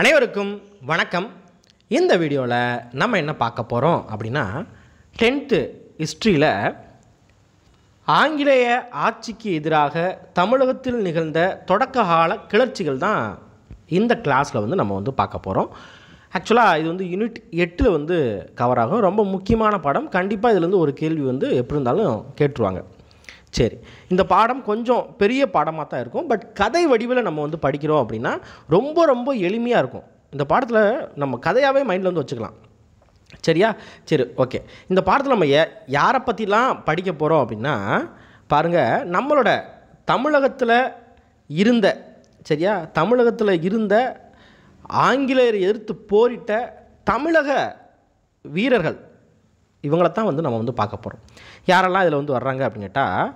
அனைவருக்கும் வணக்கம் இந்த வீடியோவில் நம்ம என்ன பார்க்க போகிறோம் அப்படின்னா டென்த்து ஹிஸ்ட்ரியில் ஆங்கிலேய ஆட்சிக்கு எதிராக தமிழகத்தில் நிகழ்ந்த தொடக்க கால கிளர்ச்சிகள் தான் இந்த கிளாஸில் வந்து நம்ம வந்து பார்க்க போகிறோம் ஆக்சுவலாக இது வந்து யூனிட் எட்டில் வந்து கவர் ஆகும் ரொம்ப முக்கியமான படம் கண்டிப்பாக இதில் வந்து ஒரு கேள்வி வந்து எப்படி இருந்தாலும் கேட்டுருவாங்க சரி இந்த பாடம் கொஞ்சம் பெரிய பாடமாக தான் இருக்கும் பட் கதை வடிவில் நம்ம வந்து படிக்கிறோம் அப்படின்னா ரொம்ப ரொம்ப எளிமையாக இருக்கும் இந்த பாடத்தில் நம்ம கதையாகவே மைண்டில் வந்து வச்சுக்கலாம் சரியா சரி ஓகே இந்த பாடத்தில் நம்ம யாரை பற்றிலாம் படிக்க போகிறோம் அப்படின்னா பாருங்கள் நம்மளோட தமிழகத்தில் இருந்த சரியா தமிழகத்தில் இருந்த ஆங்கிலேயர் எதிர்த்து போரிட்ட தமிழக வீரர்கள் இவங்களை தான் வந்து நம்ம வந்து பார்க்க போகிறோம் யாரெல்லாம் இதில் வந்து வர்றாங்க அப்படின்னு கேட்டால்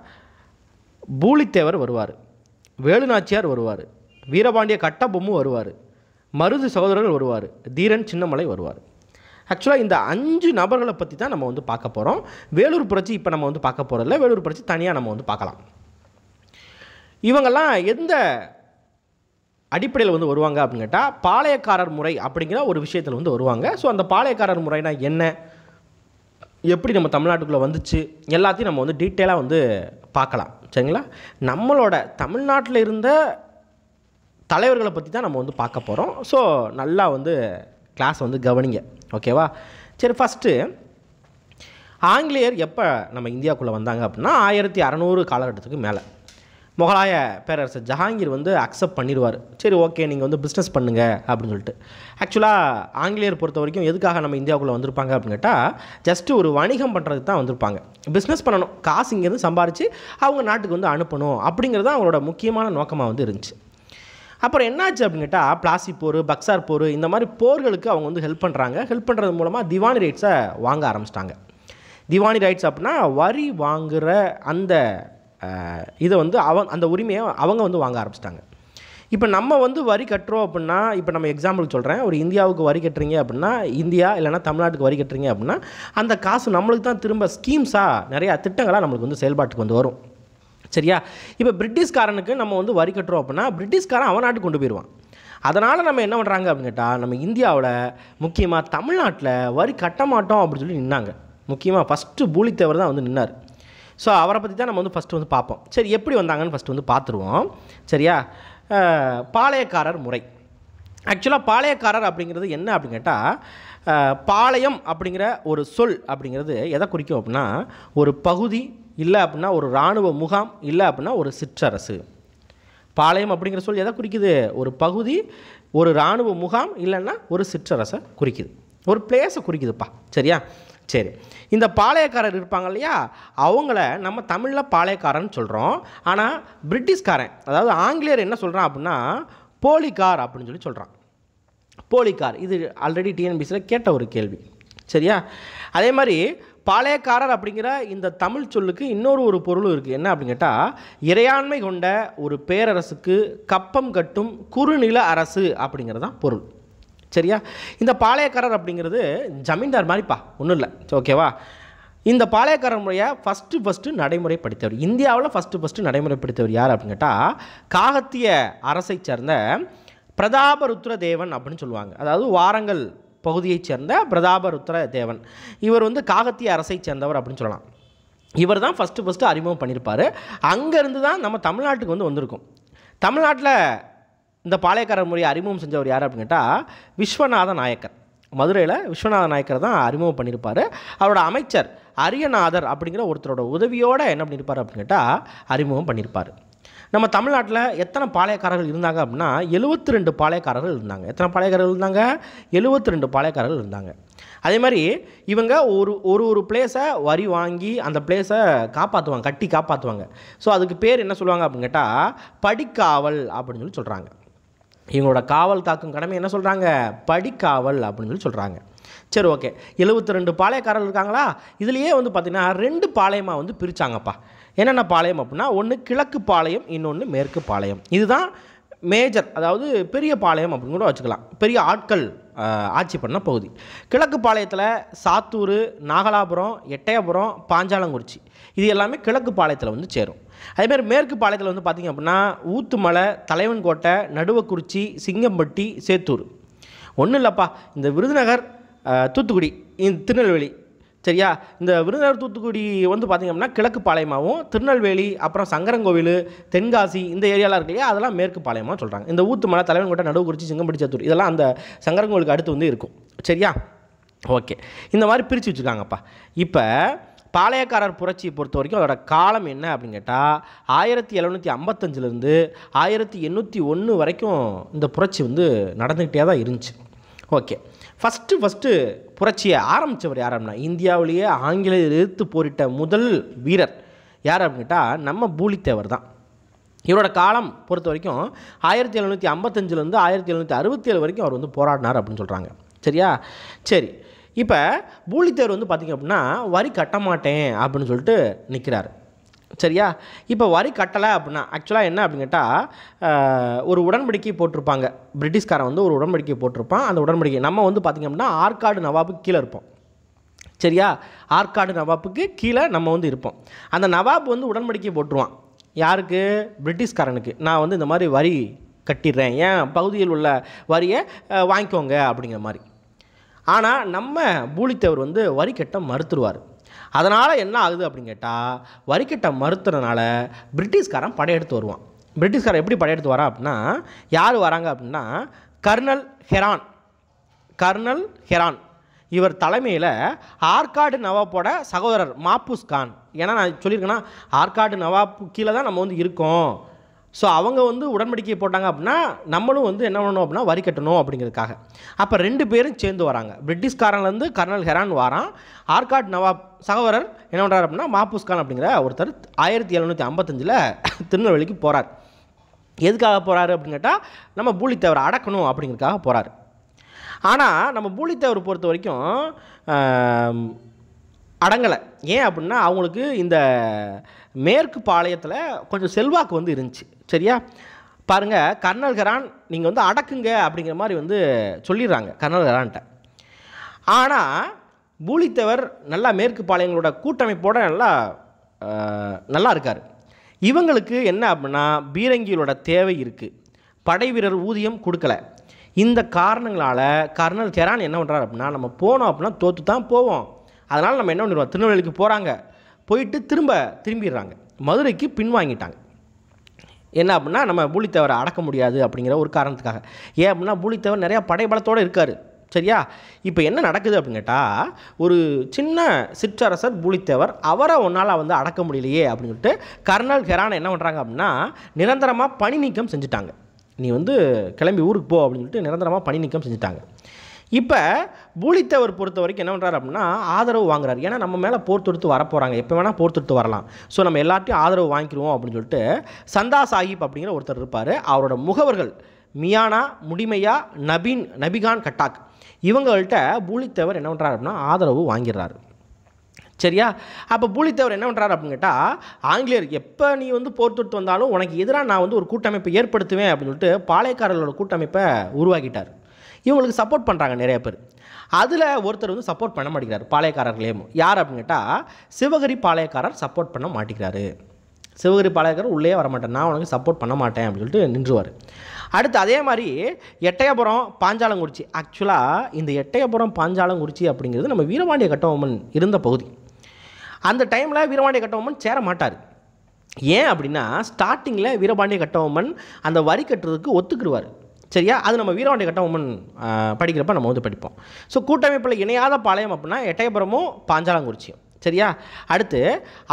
பூலித்தேவர் வருவார் வேலுநாச்சியார் வருவார் வீரபாண்டிய கட்டபொம்மு வருவார் மருது சகோதரர்கள் வருவார் தீரன் சின்னமலை வருவார் ஆக்சுவலாக இந்த அஞ்சு நபர்களை பற்றி தான் நம்ம வந்து பார்க்க போகிறோம் வேலூர் புரட்சி இப்போ நம்ம வந்து பார்க்க போகிறதில்ல வேலூர் புரட்சி தனியாக நம்ம வந்து பார்க்கலாம் இவங்கெல்லாம் எந்த அடிப்படையில் வந்து வருவாங்க அப்படின்னு கேட்டால் பாளையக்காரர் முறை அப்படிங்கிற ஒரு விஷயத்தில் வந்து வருவாங்க ஸோ அந்த பாளையக்காரர் முறைனா என்ன எப்படி நம்ம தமிழ்நாட்டுக்குள்ளே வந்துச்சு எல்லாத்தையும் நம்ம வந்து டீட்டெயிலாக வந்து பார்க்கலாம் சரிங்களா நம்மளோட தமிழ்நாட்டில் இருந்த தலைவர்களை பற்றி தான் நம்ம வந்து பார்க்க போகிறோம் ஸோ நல்லா வந்து கிளாஸ் வந்து கவனிங்க ஓகேவா சரி ஃபஸ்ட்டு ஆங்கிலேயர் எப்போ நம்ம இந்தியாவுக்குள்ளே வந்தாங்க அப்படின்னா ஆயிரத்தி அறநூறு காலகட்டத்துக்கு மேலே முகலாய பேரரசர் ஜஹாங்கீர் வந்து அக்செப்ட் பண்ணிடுவார் சரி ஓகே நீங்கள் வந்து பிஸ்னஸ் பண்ணுங்கள் அப்படின்னு சொல்லிட்டு ஆக்சுவலாக ஆங்கிலேயர் பொறுத்த வரைக்கும் எதுக்காக நம்ம இந்தியாவுக்குள்ளே வந்திருப்பாங்க அப்படின்னு கேட்டால் ஜஸ்ட்டு ஒரு வணிகம் பண்ணுறதுக்கு தான் வந்திருப்பாங்க பிஸ்னஸ் பண்ணணும் காசு இங்கேருந்து சம்பாரித்து அவங்க நாட்டுக்கு வந்து அனுப்பணும் அப்படிங்கிறது தான் அவங்களோட முக்கியமான நோக்கமாக வந்து இருந்துச்சு அப்புறம் என்னாச்சு அப்படின்னு கேட்டால் பிளாசி போர் பக்சார் போர் இந்த மாதிரி போர்களுக்கு அவங்க வந்து ஹெல்ப் பண்ணுறாங்க ஹெல்ப் பண்ணுறது மூலமாக திவானி ரைட்ஸை வாங்க ஆரம்பிச்சிட்டாங்க திவானி ரைட்ஸ் அப்படின்னா வரி வாங்குகிற அந்த இதை வந்து அவன் அந்த உரிமையை அவங்க வந்து வாங்க ஆரம்பிச்சிட்டாங்க இப்போ நம்ம வந்து வரி கட்டுறோம் அப்படின்னா இப்போ நம்ம எக்ஸாம்பிள் சொல்கிறேன் ஒரு இந்தியாவுக்கு வரி கட்டுறீங்க அப்படின்னா இந்தியா இல்லைனா தமிழ்நாட்டுக்கு வரி கட்டுறீங்க அப்படின்னா அந்த காசு நம்மளுக்கு தான் திரும்ப ஸ்கீம்ஸாக நிறையா திட்டங்களாக நம்மளுக்கு வந்து செயல்பாட்டுக்கு வந்து வரும் சரியா இப்போ பிரிட்டிஷ்காரனுக்கு நம்ம வந்து வரி கட்டுறோம் அப்படின்னா பிரிட்டிஷ்காரன் அவன் நாட்டுக்கு கொண்டு போயிடுவான் அதனால் நம்ம என்ன பண்ணுறாங்க அப்படின்னு கேட்டால் நம்ம இந்தியாவில் முக்கியமாக தமிழ்நாட்டில் வரி கட்ட மாட்டோம் அப்படின்னு சொல்லி நின்னாங்க முக்கியமாக ஃபஸ்ட்டு பூலித்தேவர் தான் வந்து நின்னார் ஸோ அவரை பற்றி தான் நம்ம வந்து ஃபஸ்ட்டு வந்து பார்ப்போம் சரி எப்படி வந்தாங்கன்னு ஃபஸ்ட்டு வந்து பார்த்துருவோம் சரியா பாளையக்காரர் முறை ஆக்சுவலாக பாளையக்காரர் அப்படிங்கிறது என்ன அப்படின்னு கேட்டால் பாளையம் அப்படிங்கிற ஒரு சொல் அப்படிங்கிறது எதை குறிக்கும் அப்படின்னா ஒரு பகுதி இல்லை அப்படின்னா ஒரு இராணுவ முகாம் இல்லை அப்படின்னா ஒரு சிற்றரசு பாளையம் அப்படிங்கிற சொல் எதை குறிக்குது ஒரு பகுதி ஒரு இராணுவ முகாம் இல்லைன்னா ஒரு சிற்றரசை குறிக்குது ஒரு பிளேஸை குறிக்குதுப்பா சரியா சரி இந்த பாளையக்காரர் இருப்பாங்க இல்லையா அவங்கள நம்ம தமிழில் பாளையக்காரன்னு சொல்கிறோம் ஆனால் பிரிட்டிஷ்காரன் அதாவது ஆங்கிலேயர் என்ன சொல்கிறான் அப்படின்னா போலிக்கார் அப்படின்னு சொல்லி சொல்கிறான் போலிக்கார் இது ஆல்ரெடி டிஎன்பிசியில் கேட்ட ஒரு கேள்வி சரியா அதே மாதிரி பாளையக்காரர் அப்படிங்கிற இந்த தமிழ் சொல்லுக்கு இன்னொரு ஒரு பொருள் இருக்குது என்ன அப்படின்னு கேட்டால் இறையாண்மை கொண்ட ஒரு பேரரசுக்கு கப்பம் கட்டும் குறுநில அரசு அப்படிங்கிறதான் பொருள் சரியா இந்த பாளையக்காரர் அப்படிங்கிறது ஜமீன்தார் மாதிரிப்பா ஒன்றும் இல்லை ஓகேவா இந்த பாளையக்காரர் முறையை ஃபஸ்ட்டு ஃபஸ்ட்டு நடைமுறைப்படுத்தியவர் இந்தியாவில் ஃபஸ்ட்டு ஃபஸ்ட்டு நடைமுறைப்படுத்தியவர் யார் அப்படின்னு கேட்டால் காகத்திய அரசை சேர்ந்த ருத்ர தேவன் அப்படின்னு சொல்லுவாங்க அதாவது வாரங்கள் பகுதியைச் சேர்ந்த ருத்ர தேவன் இவர் வந்து காகத்திய அரசை சேர்ந்தவர் அப்படின்னு சொல்லலாம் இவர் தான் ஃபஸ்ட்டு ஃபஸ்ட்டு அறிமுகம் பண்ணியிருப்பார் அங்கேருந்து தான் நம்ம தமிழ்நாட்டுக்கு வந்து வந்திருக்கும் தமிழ்நாட்டில் இந்த பாளையக்காரர் முறையை அறிமுகம் செஞ்சவர் யார் அப்படின்னு கேட்டால் விஸ்வநாத நாயக்கர் மதுரையில் விஸ்வநாத நாயக்கர் தான் அறிமுகம் பண்ணியிருப்பார் அவரோட அமைச்சர் அரியநாதர் அப்படிங்கிற ஒருத்தரோட உதவியோடு என்ன பண்ணியிருப்பார் அப்படின்னு கேட்டால் அறிமுகம் பண்ணியிருப்பார் நம்ம தமிழ்நாட்டில் எத்தனை பாளையக்காரர்கள் இருந்தாங்க அப்படின்னா எழுபத்தி ரெண்டு பாளையக்காரர்கள் இருந்தாங்க எத்தனை பாளையக்காரர்கள் இருந்தாங்க எழுபத்தி ரெண்டு பாளையக்காரர்கள் இருந்தாங்க அதே மாதிரி இவங்க ஒரு ஒரு ஒரு பிளேஸை வரி வாங்கி அந்த பிளேஸை காப்பாற்றுவாங்க கட்டி காப்பாற்றுவாங்க ஸோ அதுக்கு பேர் என்ன சொல்லுவாங்க அப்படின்னு கேட்டால் படிக்காவல் அப்படின்னு சொல்லி சொல்கிறாங்க இவங்களோட காவல் காக்கும் கடமை என்ன சொல்கிறாங்க படிக்காவல் அப்படின்னு சொல்லி சொல்கிறாங்க சரி ஓகே எழுபத்தி ரெண்டு பாளையக்காரர்கள் இருக்காங்களா இதுலேயே வந்து பார்த்திங்கன்னா ரெண்டு பாளையமாக வந்து பிரித்தாங்கப்பா என்னென்ன பாளையம் அப்படின்னா ஒன்று கிழக்கு பாளையம் இன்னொன்று மேற்கு பாளையம் இதுதான் மேஜர் அதாவது பெரிய பாளையம் அப்படின்னு கூட வச்சுக்கலாம் பெரிய ஆட்கள் ஆட்சி பண்ண பகுதி கிழக்கு பாளையத்தில் சாத்தூர் நாகலாபுரம் எட்டயபுரம் பாஞ்சாலங்குறிச்சி இது எல்லாமே கிழக்கு பாளையத்தில் வந்து சேரும் அதேமாதிரி மேற்கு பாளையத்தில் வந்து பார்த்திங்க அப்படின்னா ஊத்துமலை தலைவன்கோட்டை நடுவக்குறிச்சி சிங்கம்பட்டி சேத்தூர் ஒன்றும் இல்லைப்பா இந்த விருதுநகர் தூத்துக்குடி திருநெல்வேலி சரியா இந்த விருதுநகர் தூத்துக்குடி வந்து பார்த்திங்க அப்படின்னா கிழக்கு பாளையமாகவும் திருநெல்வேலி அப்புறம் சங்கரங்கோவில் தென்காசி இந்த ஏரியாவில் இருக்கு இல்லையா அதெல்லாம் மேற்கு பாளையமாக சொல்கிறாங்க இந்த ஊத்துமலை கோட்டை நடுவுக்குறிச்சி சிங்கம்பட்டி சேத்தூர் இதெல்லாம் அந்த சங்கரங்கோவிலுக்கு அடுத்து வந்து இருக்கும் சரியா ஓகே இந்த மாதிரி பிரித்து வச்சுருக்காங்கப்பா இப்போ பாளையக்காரர் புரட்சியை பொறுத்த வரைக்கும் அதோட காலம் என்ன அப்படின்னு கேட்டால் ஆயிரத்தி எழுநூற்றி ஐம்பத்தஞ்சிலேருந்து ஆயிரத்தி எண்ணூற்றி ஒன்று வரைக்கும் இந்த புரட்சி வந்து நடந்துக்கிட்டே தான் இருந்துச்சு ஓகே ஃபஸ்ட்டு ஃபஸ்ட்டு புரட்சியை ஆரம்பித்தவர் யார் அப்படின்னா இந்தியாவிலேயே ஆங்கிலேயர் எதிர்த்து போரிட்ட முதல் வீரர் யார் அப்படின்னு கேட்டால் நம்ம பூலித்தேவர் தான் இவரோட காலம் பொறுத்த வரைக்கும் ஆயிரத்தி எழுநூற்றி ஐம்பத்தஞ்சிலேருந்து ஆயிரத்தி எழுநூற்றி அறுபத்தேழு வரைக்கும் அவர் வந்து போராடினார் அப்படின்னு சொல்கிறாங்க சரியா சரி இப்போ பூலித்தேர் வந்து பார்த்திங்க அப்படின்னா வரி கட்ட மாட்டேன் அப்படின்னு சொல்லிட்டு நிற்கிறாரு சரியா இப்போ வரி கட்டலை அப்படின்னா ஆக்சுவலாக என்ன அப்படின்னு கேட்டால் ஒரு உடன்படிக்கை போட்டிருப்பாங்க பிரிட்டிஷ்காரன் வந்து ஒரு உடன்படிக்கை போட்டிருப்பான் அந்த உடன்படிக்கை நம்ம வந்து பார்த்திங்க அப்படின்னா ஆற்காடு நவாபுக்கு கீழே இருப்போம் சரியா ஆற்காடு நவாப்புக்கு கீழே நம்ம வந்து இருப்போம் அந்த நவாப் வந்து உடன்படிக்கை போட்டுருவான் யாருக்கு பிரிட்டிஷ்காரனுக்கு நான் வந்து இந்த மாதிரி வரி கட்டிடுறேன் ஏன் பகுதியில் உள்ள வரியை வாங்கிக்கோங்க அப்படிங்கிற மாதிரி ஆனால் நம்ம பூலித்தேவர் வந்து வரி கட்ட மறுத்துருவார் அதனால் என்ன ஆகுது அப்படின்னு கேட்டால் வரி கட்ட மறுத்துறதுனால பிரிட்டிஷ்காரன் படையெடுத்து வருவான் பிரிட்டிஷ்காரன் எப்படி படையெடுத்து வரா அப்படின்னா யார் வராங்க அப்படின்னா கர்னல் ஹெரான் கர்னல் ஹெரான் இவர் தலைமையில் ஆர்காடு நவாப்போட சகோதரர் மாப்புஸ் கான் ஏன்னா நான் சொல்லியிருக்கேன்னா ஆர்காடு நவாப்பு கீழே தான் நம்ம வந்து இருக்கோம் ஸோ அவங்க வந்து உடன்படிக்கை போட்டாங்க அப்படின்னா நம்மளும் வந்து என்ன பண்ணணும் அப்படின்னா வரி கட்டணும் அப்படிங்கிறதுக்காக அப்போ ரெண்டு பேரும் சேர்ந்து வராங்க பிரிட்டிஷ்காரன்லேருந்து கர்னல் ஹெரான் வாரான் ஆர்காட் நவாப் சகோதரர் என்ன பண்ணுறார் அப்படின்னா மாப்பூஸ்கான் அப்படிங்கிற ஒருத்தர் ஆயிரத்தி எழுநூற்றி ஐம்பத்தஞ்சில் திருநெல்வேலிக்கு போகிறார் எதுக்காக போகிறாரு அப்படின்னு கேட்டால் நம்ம பூலித்தேவரை அடக்கணும் அப்படிங்கிறதுக்காக போகிறாரு ஆனால் நம்ம பூலித்தேவர் பொறுத்த வரைக்கும் அடங்கலை ஏன் அப்படின்னா அவங்களுக்கு இந்த மேற்கு பாளையத்தில் கொஞ்சம் செல்வாக்கு வந்து இருந்துச்சு சரியா பாருங்கள் கர்னல்கரான் நீங்கள் வந்து அடக்குங்க அப்படிங்கிற மாதிரி வந்து சொல்லிடுறாங்க கர்னல்கரான்ட்ட ஆனால் பூலித்தவர் நல்லா மேற்கு பாளையங்களோட கூட்டமைப்போடு நல்லா நல்லா இருக்கார் இவங்களுக்கு என்ன அப்படின்னா பீரங்கிகளோட தேவை இருக்குது படை வீரர் ஊதியம் கொடுக்கல இந்த காரணங்களால் கர்னல் கெரான் என்ன பண்ணுறாரு அப்படின்னா நம்ம போனோம் அப்படின்னா தோற்று தான் போவோம் அதனால் நம்ம என்ன பண்ணிடுவோம் திருநெல்வேலிக்கு போகிறாங்க போயிட்டு திரும்ப திரும்பிடுறாங்க மதுரைக்கு பின்வாங்கிட்டாங்க என்ன அப்படின்னா நம்ம பூலித்தேவரை அடக்க முடியாது அப்படிங்கிற ஒரு காரணத்துக்காக ஏன் அப்படின்னா பூலித்தேவர் நிறையா படைபலத்தோடு இருக்கார் சரியா இப்போ என்ன நடக்குது அப்படின்னு கேட்டால் ஒரு சின்ன சிற்றரசர் பூலித்தேவர் அவரை ஒன்றால் வந்து அடக்க முடியலையே அப்படின்னு சொல்லிட்டு கர்னல் ஹெரானை என்ன பண்ணுறாங்க அப்படின்னா நிரந்தரமாக பணி நீக்கம் செஞ்சுட்டாங்க நீ வந்து கிளம்பி ஊருக்கு போ அப்படின்னு சொல்லிட்டு நிரந்தரமாக பணி நீக்கம் செஞ்சுட்டாங்க இப்போ பூலித்தவர் பொறுத்த வரைக்கும் என்ன பண்ணுறாரு அப்படின்னா ஆதரவு வாங்குறாரு ஏன்னா நம்ம மேலே போர் தொடுத்து வரப்போகிறாங்க எப்போ வேணால் போர் தொடுத்து வரலாம் ஸோ நம்ம எல்லாத்தையும் ஆதரவு வாங்கிக்கிடுவோம் அப்படின்னு சொல்லிட்டு சந்தா சாஹிப் அப்படிங்கிற ஒருத்தர் இருப்பார் அவரோட முகவர்கள் மியானா முடிமையா நபின் நபிகான் கட்டாக் இவங்கள்ட்ட பூலித்தவர் என்ன பண்ணுறாரு அப்படின்னா ஆதரவு வாங்கிடுறாரு சரியா அப்போ பூலித்தவர் என்ன பண்ணுறாரு அப்படின்னு கேட்டால் ஆங்கிலேயர் எப்போ நீ வந்து போர் தொடுத்து வந்தாலும் உனக்கு எதிராக நான் வந்து ஒரு கூட்டமைப்பை ஏற்படுத்துவேன் அப்படின்னு சொல்லிட்டு பாளையக்காரர்களோட கூட்டமைப்பை உருவாக்கிட்டார் இவங்களுக்கு சப்போர்ட் பண்ணுறாங்க நிறைய பேர் அதில் ஒருத்தர் வந்து சப்போர்ட் பண்ண மாட்டேங்கிறார் பாளையக்காரர்களையும் யார் அப்படின்னு கேட்டால் சிவகரி பாளையக்காரர் சப்போர்ட் பண்ண மாட்டேங்கிறாரு சிவகிரி பாளையக்காரர் உள்ளே வரமாட்டேன் நான் உனக்கு சப்போர்ட் பண்ண மாட்டேன் அப்படின்னு சொல்லிட்டு நின்றுவார் அடுத்து அதே மாதிரி எட்டயபுரம் பாஞ்சாலங்குறிச்சி ஆக்சுவலாக இந்த எட்டயபுரம் பாஞ்சாலங்குறிச்சி அப்படிங்கிறது நம்ம வீரபாண்டிய கட்டபொம்மன் இருந்த பகுதி அந்த டைமில் வீரபாண்டிய கட்டபொம்மன் சேர மாட்டார் ஏன் அப்படின்னா ஸ்டார்டிங்கில் வீரபாண்டிய கட்டபொம்மன் அந்த வரி கட்டுறதுக்கு ஒத்துக்குருவார் சரியா அது நம்ம வீரவாண்டி உமன் படிக்கிறப்ப நம்ம வந்து படிப்போம் ஸோ கூட்டமைப்பில் இணையாத பாளையம் அப்படின்னா எட்டயபுரமும் பாஞ்சாலங்குறிச்சியும் சரியா அடுத்து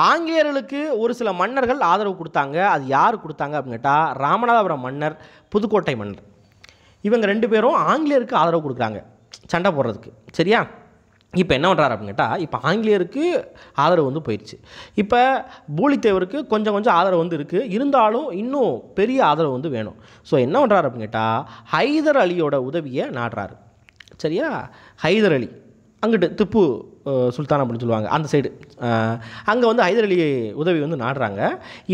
ஆங்கிலேயர்களுக்கு ஒரு சில மன்னர்கள் ஆதரவு கொடுத்தாங்க அது யார் கொடுத்தாங்க அப்படின்னு கேட்டால் ராமநாதபுரம் மன்னர் புதுக்கோட்டை மன்னர் இவங்க ரெண்டு பேரும் ஆங்கிலேயருக்கு ஆதரவு கொடுக்குறாங்க சண்டை போடுறதுக்கு சரியா இப்போ என்ன பண்ணுறாரு அப்படின்னு கேட்டால் இப்போ ஆங்கிலேயருக்கு ஆதரவு வந்து போயிடுச்சு இப்போ பூலித்தேவருக்கு கொஞ்சம் கொஞ்சம் ஆதரவு வந்து இருக்குது இருந்தாலும் இன்னும் பெரிய ஆதரவு வந்து வேணும் ஸோ என்ன பண்ணுறாரு அப்படின்னு கேட்டால் ஹைதர் அலியோட உதவியை நாடுறாரு சரியா ஹைதர் அலி அங்கிட்டு திப்பு சுல்தான் அப்படின்னு சொல்லுவாங்க அந்த சைடு அங்கே வந்து ஹைதர் அலி உதவி வந்து நாடுறாங்க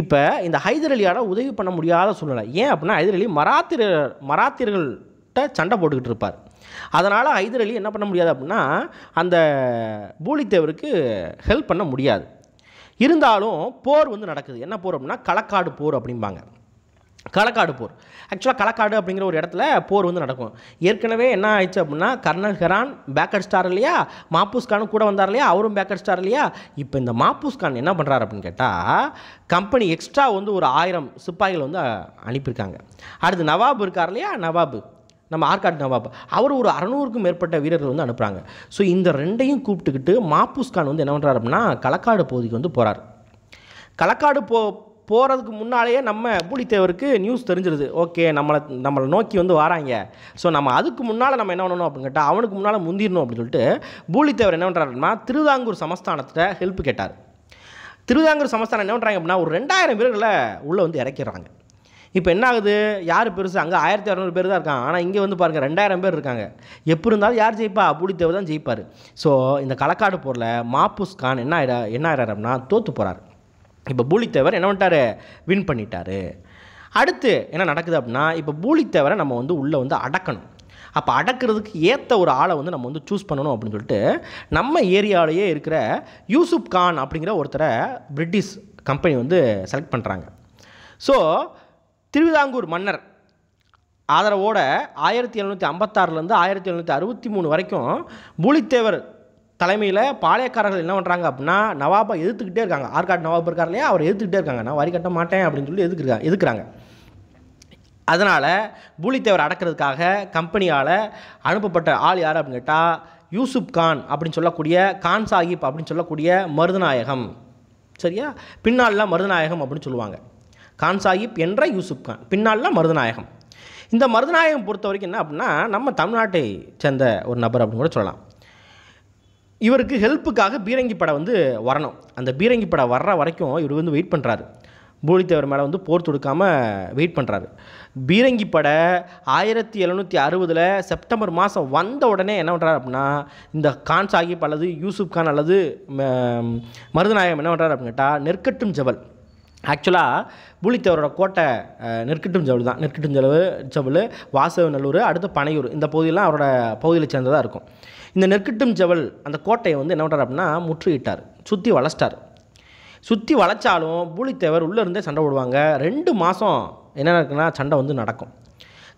இப்போ இந்த ஹைதர் அலியால் உதவி பண்ண முடியாத சூழ்நிலை ஏன் அப்படின்னா ஹைதர் அலி மராத்திர மராத்திரர்கள்ட்ட சண்டை போட்டுக்கிட்டு இருப்பார் அதனால் ஹைதர் அலி என்ன பண்ண முடியாது அப்படின்னா அந்த பூலித்தேவருக்கு ஹெல்ப் பண்ண முடியாது இருந்தாலும் போர் வந்து நடக்குது என்ன போர் அப்படின்னா களக்காடு போர் அப்படிம்பாங்க களக்காடு போர் ஆக்சுவலாக களக்காடு அப்படிங்கிற ஒரு இடத்துல போர் வந்து நடக்கும் ஏற்கனவே என்ன ஆயிடுச்சு அப்படின்னா கர்னல் ஹெரான் பேக்கட் ஸ்டார் இல்லையா மாப்பூஸ்கானும் கூட வந்தார் இல்லையா அவரும் பேக்கட் ஸ்டார் இல்லையா இப்போ இந்த மாப்பூஸ்கான் என்ன பண்ணுறாரு அப்படின்னு கேட்டால் கம்பெனி எக்ஸ்ட்ரா வந்து ஒரு ஆயிரம் சிப்பாய்கள் வந்து அனுப்பியிருக்காங்க அடுத்து நவாப் இருக்கார் இல்லையா நவாபு நம்ம ஆர்காட் நவாப் அவர் ஒரு அறநூறுக்கும் மேற்பட்ட வீரர்கள் வந்து அனுப்புகிறாங்க ஸோ இந்த ரெண்டையும் கூப்பிட்டுக்கிட்டு மாப்பூஸ்கான் வந்து என்ன பண்ணுறாரு அப்படின்னா களக்காடு பகுதிக்கு வந்து போகிறார் களக்காடு போ போகிறதுக்கு முன்னாலேயே நம்ம பூலித்தேவருக்கு நியூஸ் தெரிஞ்சிருது ஓகே நம்மளை நம்மளை நோக்கி வந்து வராங்க ஸோ நம்ம அதுக்கு முன்னால் நம்ம என்ன பண்ணணும் அப்படின்னு கேட்டால் அவனுக்கு முன்னால் முந்திரணும் அப்படின்னு சொல்லிட்டு பூலித்தேவர் என்ன பண்ணுறாரு திருதாங்கூர் சமஸ்தானத்தில் ஹெல்ப் கேட்டார் திருதாங்கூர் சமஸ்தானம் என்ன பண்ணுறாங்க அப்படின்னா ஒரு ரெண்டாயிரம் வீரர்களை உள்ளே வந்து இறக்கிறாங்க இப்போ என்ன ஆகுது யார் பெருசு அங்கே ஆயிரத்தி இரநூறு பேர் தான் இருக்காங்க ஆனால் இங்கே வந்து பாருங்கள் ரெண்டாயிரம் பேர் இருக்காங்க எப்படி இருந்தாலும் யார் ஜெயிப்பா தேவை தான் ஜெயிப்பார் ஸோ இந்த களக்காடு போரில் மாப்பூஸ் கான் என்ன ஆயிடா என்ன ஆயிடாரு அப்படின்னா தோற்று போகிறார் இப்போ பூலித்தேவர் என்ன பண்ணிட்டார் வின் பண்ணிட்டார் அடுத்து என்ன நடக்குது அப்படின்னா இப்போ பூலித்தேவரை நம்ம வந்து உள்ளே வந்து அடக்கணும் அப்போ அடக்கிறதுக்கு ஏற்ற ஒரு ஆளை வந்து நம்ம வந்து சூஸ் பண்ணணும் அப்படின்னு சொல்லிட்டு நம்ம ஏரியாவிலேயே இருக்கிற யூசுப் கான் அப்படிங்கிற ஒருத்தரை பிரிட்டிஷ் கம்பெனி வந்து செலக்ட் பண்ணுறாங்க ஸோ திருவிதாங்கூர் மன்னர் ஆதரவோட ஆயிரத்தி எழுநூற்றி ஐம்பத்தாறுலேருந்து ஆயிரத்தி எழுநூற்றி அறுபத்தி மூணு வரைக்கும் பூலித்தேவர் தலைமையில் பாளையக்காரர்கள் என்ன பண்ணுறாங்க அப்படின்னா நவாபை எதிர்த்துக்கிட்டே இருக்காங்க ஆற்காடு நவாப் இருக்கார் இல்லையா அவர் எதிர்த்துக்கிட்டே இருக்காங்க நான் வரி கட்ட மாட்டேன் அப்படின்னு சொல்லி எதுக்குறாங்க எதுக்குறாங்க அதனால் பூலித்தேவர் அடக்கிறதுக்காக கம்பெனியால் அனுப்பப்பட்ட ஆள் யார் அப்படின்னு கேட்டால் யூசுப் கான் அப்படின்னு சொல்லக்கூடிய கான் சாஹிப் அப்படின்னு சொல்லக்கூடிய மருதநாயகம் சரியா பின்னால்லாம் மருதநாயகம் அப்படின்னு சொல்லுவாங்க கான் சாஹிப் என்ற யூசுப் கான் பின்னாளில் மருதநாயகம் இந்த மருதநாயகம் பொறுத்த வரைக்கும் என்ன அப்படின்னா நம்ம தமிழ்நாட்டை சேர்ந்த ஒரு நபர் அப்படின்னு கூட சொல்லலாம் இவருக்கு ஹெல்ப்புக்காக பீரங்கி படை வந்து வரணும் அந்த பீரங்கி படை வர்ற வரைக்கும் இவர் வந்து வெயிட் பண்ணுறாரு பூலித்தேவர் மேலே வந்து போர் தொடுக்காமல் வெயிட் பண்ணுறாரு பீரங்கி படை ஆயிரத்தி எழுநூற்றி அறுபதில் செப்டம்பர் மாதம் வந்த உடனே என்ன பண்ணுறாரு அப்படின்னா இந்த கான் சாஹிப் அல்லது யூசுப் கான் அல்லது மருதநாயகம் என்ன பண்ணுறாரு அப்படின்னு கேட்டால் நெற்கட்டும் ஜவல் ஆக்சுவலாக புளித்தவரோட கோட்டை நெற்கட்டும் ஜவுள் தான் நெற்கட்டும் ஜவுள் ஜவுள் வாசவ நல்லூர் அடுத்து பனையூர் இந்த பகுதியெல்லாம் அவரோட பகுதியில் சேர்ந்ததாக இருக்கும் இந்த நெற்கட்டும் ஜவுள் அந்த கோட்டையை வந்து என்ன பண்ணுறார் அப்படின்னா முற்றுகிட்டார் சுற்றி வளச்சிட்டார் சுற்றி வளைச்சாலும் பூலித்தேவர் உள்ளே இருந்தே சண்டை விடுவாங்க ரெண்டு மாதம் என்ன நடக்குன்னா சண்டை வந்து நடக்கும்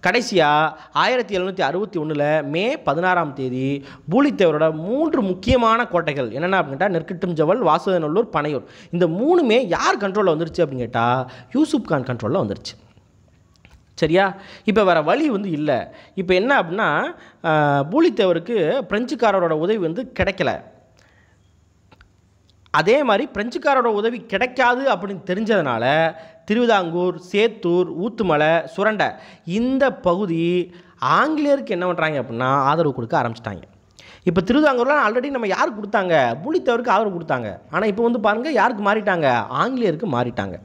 கடைசியாக ஆயிரத்தி எழுநூற்றி அறுபத்தி ஒன்றில் மே பதினாறாம் தேதி பூலித்தேவரோட மூன்று முக்கியமான கோட்டைகள் என்னென்ன அப்படின்னு நெற்கிட்டும் ஜவல் வாசுதநல்லூர் பனையூர் இந்த மூணுமே யார் கண்ட்ரோலில் வந்துருச்சு அப்படின்னு கேட்டால் யூசுப் கான் கண்ட்ரோலில் வந்துருச்சு சரியா இப்போ வேறு வழி வந்து இல்லை இப்போ என்ன அப்படின்னா பூலித்தேவருக்கு பிரெஞ்சுக்காரரோட உதவி வந்து கிடைக்கல அதே மாதிரி பிரெஞ்சுக்காரோட உதவி கிடைக்காது அப்படின்னு தெரிஞ்சதுனால திருவிதாங்கூர் சேத்தூர் ஊத்துமலை சுரண்டை இந்த பகுதி ஆங்கிலேயருக்கு என்ன பண்ணுறாங்க அப்படின்னா ஆதரவு கொடுக்க ஆரம்பிச்சிட்டாங்க இப்போ திருவிதாங்கூர்லாம் ஆல்ரெடி நம்ம யார் கொடுத்தாங்க புலித்தவருக்கு ஆதரவு கொடுத்தாங்க ஆனால் இப்போ வந்து பாருங்கள் யாருக்கு மாறிட்டாங்க ஆங்கிலேயருக்கு மாறிட்டாங்க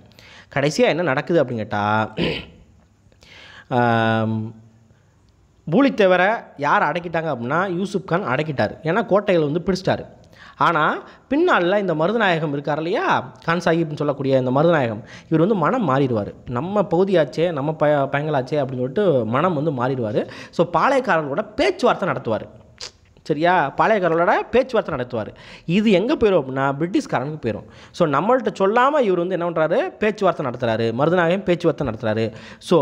கடைசியாக என்ன நடக்குது அப்படின்னு கேட்டால் பூலித்தேவரை யார் அடக்கிட்டாங்க அப்படின்னா யூசுப் கான் அடக்கிட்டார் ஏன்னா கோட்டைகள் வந்து பிடிச்சிட்டாரு ஆனால் பின்னாளில் இந்த மருதநாயகம் இருக்கார் இல்லையா கான் சாஹிப்னு சொல்லக்கூடிய இந்த மருதநாயகம் இவர் வந்து மனம் மாறிடுவார் நம்ம பகுதியாச்சே நம்ம ப பயங்களாச்சே அப்படின்னு சொல்லிட்டு மனம் வந்து மாறிடுவார் ஸோ பாளையக்காரர்களோட பேச்சுவார்த்தை நடத்துவார் சரியா பாளையக்காரோட பேச்சுவார்த்தை நடத்துவார் இது எங்கே போயிடும் அப்படின்னா பிரிட்டிஷ்காரனுக்கு போயிடும் ஸோ நம்மள்கிட்ட சொல்லாமல் இவர் வந்து என்ன பண்ணுறாரு பேச்சுவார்த்தை நடத்துகிறாரு மருதநாயகம் பேச்சுவார்த்தை நடத்துகிறாரு ஸோ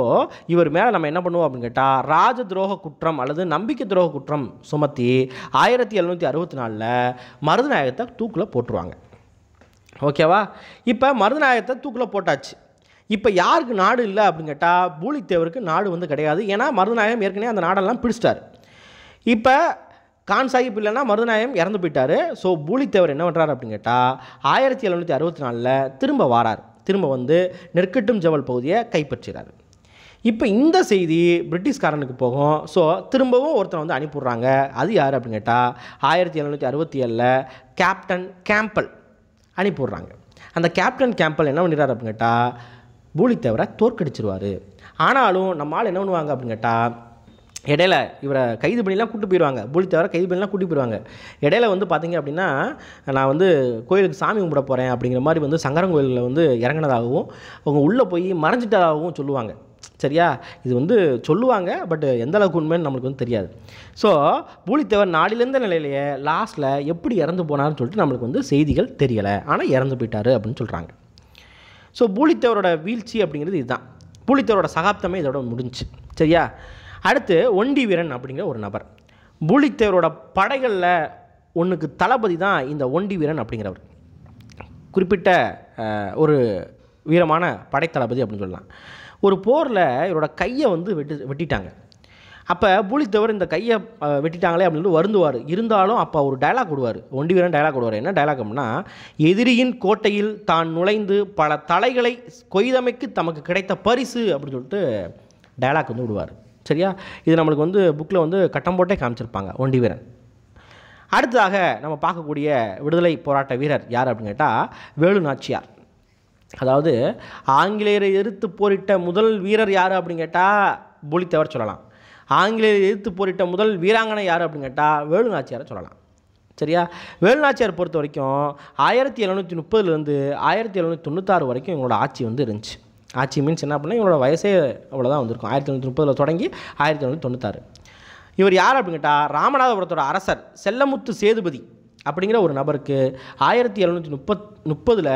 இவர் மேலே நம்ம என்ன பண்ணுவோம் அப்படின்னு கேட்டால் ராஜ துரோக குற்றம் அல்லது நம்பிக்கை துரோக குற்றம் சுமத்தி ஆயிரத்தி எழுநூற்றி அறுபத்தி நாலில் மருதநாயகத்தை தூக்கில் போட்டுருவாங்க ஓகேவா இப்போ மருதநாயகத்தை தூக்கில் போட்டாச்சு இப்போ யாருக்கு நாடு இல்லை அப்படின்னு கேட்டால் பூலித்தேவருக்கு நாடு வந்து கிடையாது ஏன்னா மருதநாயகம் ஏற்கனவே அந்த நாடெல்லாம் பிடிச்சிட்டார் இப்போ கான் சாஹிப் இல்லைன்னா மருதநாயம் இறந்து போயிட்டார் ஸோ பூலித்தேவர் என்ன பண்ணுறாரு அப்படின்னு கேட்டால் ஆயிரத்தி எழுநூற்றி அறுபத்தி நாலில் திரும்ப வாரார் திரும்ப வந்து நெற்கட்டும் ஜவல் பகுதியை கைப்பற்றுகிறார் இப்போ இந்த செய்தி பிரிட்டிஷ்காரனுக்கு போகும் ஸோ திரும்பவும் ஒருத்தனை வந்து அனுப்பிவிட்றாங்க அது யார் அப்படின்னு கேட்டால் ஆயிரத்தி எழுநூற்றி அறுபத்தி ஏழில் கேப்டன் கேம்பல் அனுப்பிவிட்றாங்க அந்த கேப்டன் கேம்பல் என்ன பண்ணிடுறாரு அப்படின்னு கேட்டால் பூலித்தேவரை தோற்கடிச்சிருவார் ஆனாலும் நம்மால் என்ன பண்ணுவாங்க அப்படின்னு கேட்டால் இடையில இவரை கைது பண்ணிலாம் கூட்டு போயிடுவாங்க புலி தவிர கைது பண்ணிலாம் கூட்டி போயிடுவாங்க இடையில வந்து பார்த்திங்க அப்படின்னா நான் வந்து கோயிலுக்கு சாமி கும்பிட போகிறேன் அப்படிங்கிற மாதிரி வந்து சங்கரன் கோயிலில் வந்து இறங்கினதாகவும் அவங்க உள்ளே போய் மறைஞ்சிட்டதாகவும் சொல்லுவாங்க சரியா இது வந்து சொல்லுவாங்க பட் எந்த அளவுக்கு உண்மைன்னு நம்மளுக்கு வந்து தெரியாது ஸோ பூலித்தேவர் நாடிலிருந்த நிலையிலேயே லாஸ்ட்டில் எப்படி இறந்து போனார்னு சொல்லிட்டு நம்மளுக்கு வந்து செய்திகள் தெரியலை ஆனால் இறந்து போயிட்டார் அப்படின்னு சொல்கிறாங்க ஸோ பூலித்தேவரோட வீழ்ச்சி அப்படிங்கிறது இதுதான் பூலித்தேவரோட சகாப்தமே இதோட முடிஞ்சு சரியா அடுத்து ஒண்டி வீரன் அப்படிங்கிற ஒரு நபர் பூலித்தேவரோட படைகளில் ஒன்றுக்கு தளபதி தான் இந்த ஒண்டி வீரன் அப்படிங்கிறவர் குறிப்பிட்ட ஒரு வீரமான படைத்தளபதி அப்படின்னு சொல்லலாம் ஒரு போரில் இவரோட கையை வந்து வெட்டி வெட்டிட்டாங்க அப்போ பூலித்தேவர் இந்த கையை வெட்டிட்டாங்களே அப்படின்னு வருந்துவார் இருந்தாலும் அப்போ ஒரு டைலாக் விடுவார் ஒண்டி வீரன் டைலாக் விடுவார் என்ன டைலாக் அப்படின்னா எதிரியின் கோட்டையில் தான் நுழைந்து பல தலைகளை கொய்தமைக்கு தமக்கு கிடைத்த பரிசு அப்படின்னு சொல்லிட்டு டைலாக் வந்து விடுவார் சரியா இது நம்மளுக்கு வந்து புக்கில் வந்து கட்டம் போட்டே காமிச்சிருப்பாங்க ஒண்டி வீரன் அடுத்ததாக நம்ம பார்க்கக்கூடிய விடுதலை போராட்ட வீரர் யார் அப்படின்னு கேட்டால் வேலு நாச்சியார் அதாவது ஆங்கிலேயரை எதிர்த்து போரிட்ட முதல் வீரர் யார் அப்படின்னு கேட்டால் புலித்தவர் சொல்லலாம் ஆங்கிலேயரை எதிர்த்து போரிட்ட முதல் வீராங்கனை யார் அப்படின்னு கேட்டால் வேலு நாச்சியாரை சொல்லலாம் சரியா வேலுநாச்சியார் பொறுத்த வரைக்கும் ஆயிரத்தி எழுநூற்றி முப்பதுலேருந்து ஆயிரத்தி எழுநூற்றி தொண்ணூத்தாறு வரைக்கும் இவங்களோட ஆட்சி வந்து இருந்துச்சு ஆட்சி மீன்ஸ் என்ன பண்ணால் இவரோட வயசே அவ்வளோதான் வந்திருக்கும் ஆயிரத்தி தொண்ணூற்றி முப்பதில் தொடங்கி ஆயிரத்தி தொண்ணூற்றி தொண்ணூத்தாறு இவர் யார் அப்படின்னு கேட்டால் ராமநாதபுரத்தோட அரசர் செல்லமுத்து சேதுபதி அப்படிங்கிற ஒரு நபருக்கு ஆயிரத்தி எழுநூற்றி முப்பத் முப்பதில்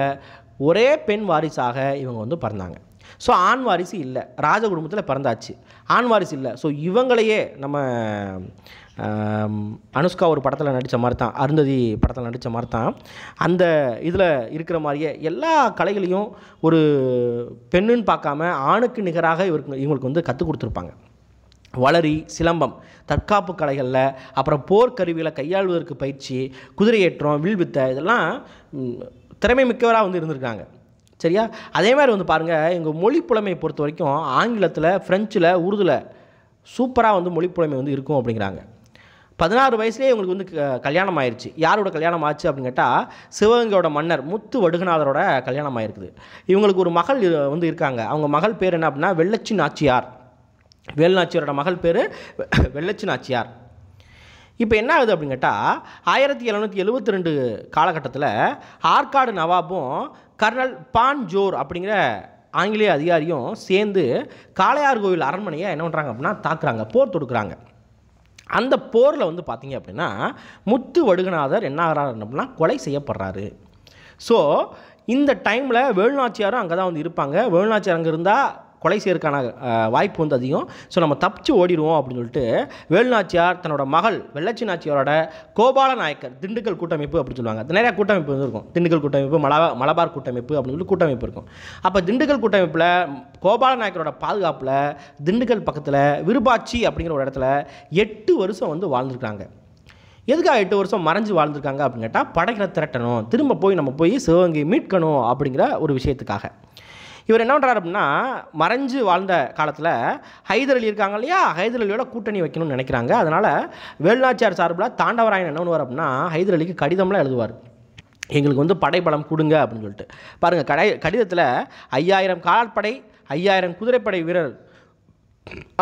ஒரே பெண் வாரிசாக இவங்க வந்து பிறந்தாங்க ஸோ ஆண் வாரிசு இல்லை ராஜ குடும்பத்தில் பிறந்தாச்சு ஆண் வாரிசு இல்லை ஸோ இவங்களையே நம்ம அனுஷ்கா ஒரு படத்தில் நடித்த மாதிரி தான் அருந்ததி படத்தில் நடித்த மாதிரி தான் அந்த இதில் இருக்கிற மாதிரியே எல்லா கலைகளையும் ஒரு பெண்ணுன்னு பார்க்காம ஆணுக்கு நிகராக இவருக்கு இவங்களுக்கு வந்து கற்றுக் கொடுத்துருப்பாங்க வளரி சிலம்பம் தற்காப்பு கலைகளில் அப்புறம் போர்க்கருவியில் கையாளுவதற்கு பயிற்சி குதிரையேற்றம் வில்வித்த இதெல்லாம் திறமை மிக்கவராக வந்து இருந்திருக்காங்க சரியா அதே மாதிரி வந்து பாருங்கள் எங்கள் மொழி புலமையை பொறுத்த வரைக்கும் ஆங்கிலத்தில் ஃப்ரெஞ்சில் உருதில் சூப்பராக வந்து மொழி புலமை வந்து இருக்கும் அப்படிங்கிறாங்க பதினாறு வயசுலேயே இவங்களுக்கு வந்து கல்யாணம் ஆயிடுச்சு யாரோட கல்யாணம் ஆச்சு அப்படின்னு கேட்டால் சிவகங்கையோட மன்னர் முத்து வடுகநாதரோட கல்யாணம் ஆயிருக்குது இவங்களுக்கு ஒரு மகள் வந்து இருக்காங்க அவங்க மகள் பேர் என்ன அப்படின்னா வெள்ளச்சி நாச்சியார் வேல்நாச்சியாரோட மகள் பேர் வெள்ளச்சி நாச்சியார் இப்போ என்ன ஆகுது அப்படின்னு கேட்டால் ஆயிரத்தி எழுநூற்றி எழுபத்தி ரெண்டு காலகட்டத்தில் ஆற்காடு நவாபும் கர்னல் பான் ஜோர் அப்படிங்கிற ஆங்கிலேய அதிகாரியும் சேர்ந்து காளையார் கோவில் அரண்மனையை என்ன பண்ணுறாங்க அப்படின்னா தாக்குறாங்க போர் தொடுக்குறாங்க அந்த போரில் வந்து பார்த்திங்க அப்படின்னா முத்து வடுகநாதர் என்ன ஆகிறார் அப்படின்னா கொலை செய்யப்படுறாரு ஸோ இந்த டைமில் வேலுநாச்சியாரும் அங்கே தான் வந்து இருப்பாங்க வேலுநாச்சியார் அங்கே இருந்தால் கொலை செய்யறதுக்கான வாய்ப்பு வந்து அதிகம் ஸோ நம்ம தப்பிச்சு ஓடிடுவோம் அப்படின்னு சொல்லிட்டு வேலுநாச்சியார் தன்னோட மகள் வெள்ளச்சி நாச்சியாரோட கோபால நாயக்கர் திண்டுக்கல் கூட்டமைப்பு அப்படின்னு சொல்லுவாங்க நிறையா கூட்டமைப்பு வந்து இருக்கும் திண்டுக்கல் கூட்டமைப்பு மலா மலபார் கூட்டமைப்பு அப்படின்னு சொல்லிட்டு கூட்டமைப்பு இருக்கும் அப்போ திண்டுக்கல் கூட்டமைப்பில் கோபால நாயக்கரோட பாதுகாப்பில் திண்டுக்கல் பக்கத்தில் விருபாட்சி அப்படிங்கிற ஒரு இடத்துல எட்டு வருஷம் வந்து வாழ்ந்துருக்காங்க எதுக்காக எட்டு வருஷம் மறைஞ்சு வாழ்ந்துருக்காங்க அப்படின்னு கேட்டால் படகில் திரட்டணும் திரும்ப போய் நம்ம போய் சிவகங்கை மீட்கணும் அப்படிங்கிற ஒரு விஷயத்துக்காக இவர் என்ன பண்ணுறாரு அப்படின்னா மறைஞ்சு வாழ்ந்த காலத்தில் ஹைதர் அலி இருக்காங்க இல்லையா ஹைதர் அலியோட கூட்டணி வைக்கணும்னு நினைக்கிறாங்க அதனால் வேலுநாச்சியார் சார்பில் தாண்டவராயன் என்ன பண்ணுவார் அப்படின்னா ஹைதர் அலிக்கு கடிதம்லாம் எழுதுவார் எங்களுக்கு வந்து படைபலம் கொடுங்க அப்படின்னு சொல்லிட்டு பாருங்கள் கடை கடிதத்தில் ஐயாயிரம் காலாட்படை ஐயாயிரம் குதிரைப்படை வீரர்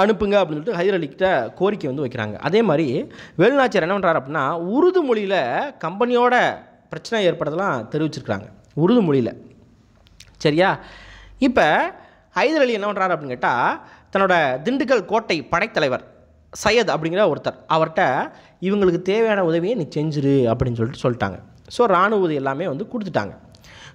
அனுப்புங்க அப்படின்னு சொல்லிட்டு ஹைதர் அலிக்கிட்ட கோரிக்கை வந்து வைக்கிறாங்க அதே மாதிரி வேலுநாச்சியார் என்ன பண்ணுறாரு அப்படின்னா உருது மொழியில் கம்பெனியோட பிரச்சனை ஏற்படுறதெல்லாம் தெரிவிச்சிருக்கிறாங்க உருது மொழியில் சரியா இப்போ ஹைதர் அலி என்ன பண்ணுறாரு அப்படின்னு கேட்டால் தன்னோட திண்டுக்கல் கோட்டை படைத்தலைவர் சையத் அப்படிங்கிற ஒருத்தர் அவர்கிட்ட இவங்களுக்கு தேவையான உதவியை நீ செஞ்சிரு அப்படின்னு சொல்லிட்டு சொல்லிட்டாங்க ஸோ இராணுவ உதவி எல்லாமே வந்து கொடுத்துட்டாங்க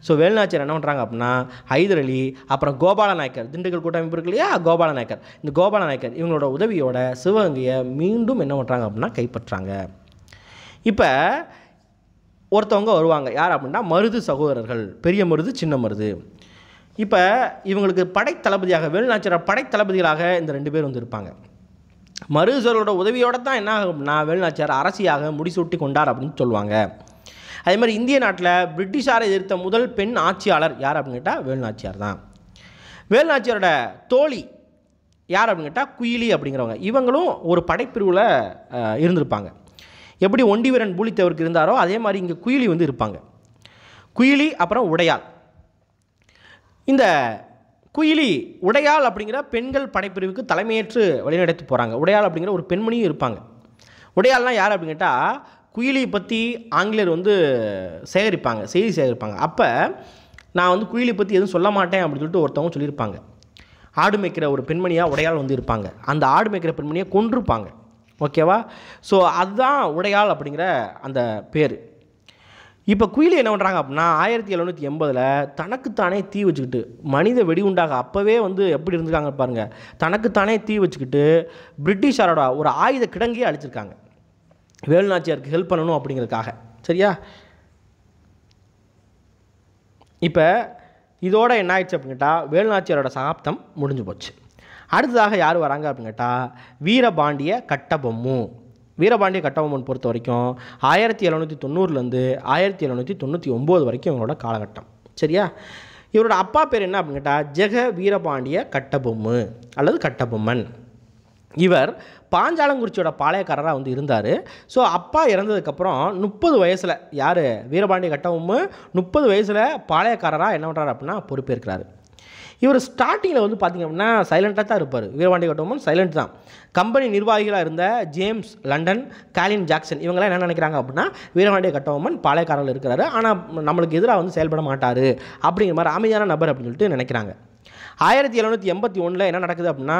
ஸோ வேலுநாச்சியார் என்ன பண்ணுறாங்க அப்படின்னா ஹைதர் அலி அப்புறம் கோபால நாயக்கர் திண்டுக்கல் கூட்டமைப்பு இருக்கு இல்லையா கோபால நாயக்கர் இந்த கோபால நாயக்கர் இவங்களோட உதவியோட சிவகங்கையை மீண்டும் என்ன பண்ணுறாங்க அப்படின்னா கைப்பற்றுறாங்க இப்போ ஒருத்தவங்க வருவாங்க யார் அப்படின்னா மருது சகோதரர்கள் பெரிய மருது சின்ன மருது இப்போ இவங்களுக்கு படைத்தளபதியாக வேலுநாச்சியார படைத்தளபதிகளாக இந்த ரெண்டு பேர் வந்து இருப்பாங்க உதவியோடு தான் என்ன ஆகும்னா வேலுநாச்சியார் அரசியாக முடிசூட்டி கொண்டார் அப்படின்னு சொல்லுவாங்க அதே மாதிரி இந்திய நாட்டில் பிரிட்டிஷாரை எதிர்த்த முதல் பெண் ஆட்சியாளர் யார் அப்படின்னு கேட்டால் வேலுநாச்சியார் தான் வேலுநாச்சியாரோட தோழி யார் அப்படின்னு கேட்டால் குயிலி அப்படிங்கிறவங்க இவங்களும் ஒரு படைப்பிரிவில் இருந்திருப்பாங்க எப்படி ஒண்டிவீரன் பூலித்தவருக்கு இருந்தாரோ அதே மாதிரி இங்கே குயிலி வந்து இருப்பாங்க குயிலி அப்புறம் உடையாள் இந்த குயிலி உடையாள் அப்படிங்கிற பெண்கள் படைப்பிரிவுக்கு தலைமையேற்று வழிநடத்தி போகிறாங்க உடையாள் அப்படிங்கிற ஒரு பெண்மணியும் இருப்பாங்க உடையாள்னால் யார் அப்படின்னு கேட்டால் குயிலியை பற்றி ஆங்கிலேயர் வந்து சேகரிப்பாங்க செய்தி சேகரிப்பாங்க அப்போ நான் வந்து குயிலி பற்றி எதுவும் சொல்ல மாட்டேன் அப்படின்னு சொல்லிட்டு ஒருத்தவங்க சொல்லியிருப்பாங்க ஆடு மேய்க்கிற ஒரு பெண்மணியாக உடையால் வந்து இருப்பாங்க அந்த ஆடு மேய்க்கிற பெண்மணியை கொன்றுருப்பாங்க ஓகேவா ஸோ அதுதான் உடையாள் அப்படிங்கிற அந்த பேர் இப்போ குயிலி என்ன பண்ணுறாங்க அப்படின்னா ஆயிரத்தி எழுநூற்றி எண்பதில் தனக்குத்தானே தீ வச்சுக்கிட்டு மனித வெடி உண்டாக அப்போவே வந்து எப்படி இருந்திருக்காங்க பாருங்கள் தனக்குத்தானே தீ வச்சுக்கிட்டு பிரிட்டிஷாரோட ஒரு ஆயுத கிடங்கியே அழிச்சிருக்காங்க வேலுநாச்சியாருக்கு ஹெல்ப் பண்ணணும் அப்படிங்கிறதுக்காக சரியா இப்போ இதோட என்ன ஆயிடுச்சு அப்படின்ட்டா வேலுநாச்சியாரோட சாப்தம் முடிஞ்சு போச்சு அடுத்ததாக யார் வராங்க அப்படின்னு கேட்டால் வீரபாண்டிய கட்டபொம்மு வீரபாண்டிய கட்டபொம்மன் பொறுத்த வரைக்கும் ஆயிரத்தி எழுநூற்றி தொண்ணூறுலேருந்து ஆயிரத்தி எழுநூற்றி தொண்ணூற்றி ஒம்பது வரைக்கும் இவங்களோட காலகட்டம் சரியா இவரோட அப்பா பேர் என்ன அப்படின்னு கேட்டால் ஜெக வீரபாண்டிய கட்டபொம்மு அல்லது கட்டபொம்மன் இவர் பாஞ்சாலங்குறிச்சியோட பாளையக்காரராக வந்து இருந்தார் ஸோ அப்பா இறந்ததுக்கப்புறம் முப்பது வயசில் யார் வீரபாண்டிய கட்டவும் முப்பது வயசில் பாளையக்காரராக என்ன பண்ணுறாரு அப்படின்னா பொறுப்பேற்கிறாரு இவர் ஸ்டார்டிங்கில் வந்து பார்த்திங்க அப்படின்னா சைலண்ட்டாக தான் இருப்பார் வீரவாண்டி கட்டோமன் சைலண்ட் தான் கம்பெனி நிர்வாகிகளாக இருந்த ஜேம்ஸ் லண்டன் காலின் ஜாக்சன் இவங்களாம் என்ன நினைக்கிறாங்க அப்படின்னா வீரவாண்டிய கட்டோமன் பாலைக்காரர்கள் இருக்கிறாரு ஆனால் நம்மளுக்கு எதிராக வந்து செயல்பட மாட்டார் அப்படிங்கிற மாதிரி அமைதியான நபர் அப்படின்னு சொல்லிட்டு நினைக்கிறாங்க ஆயிரத்தி எழுநூற்றி எண்பத்தி ஒன்றில் என்ன நடக்குது அப்படின்னா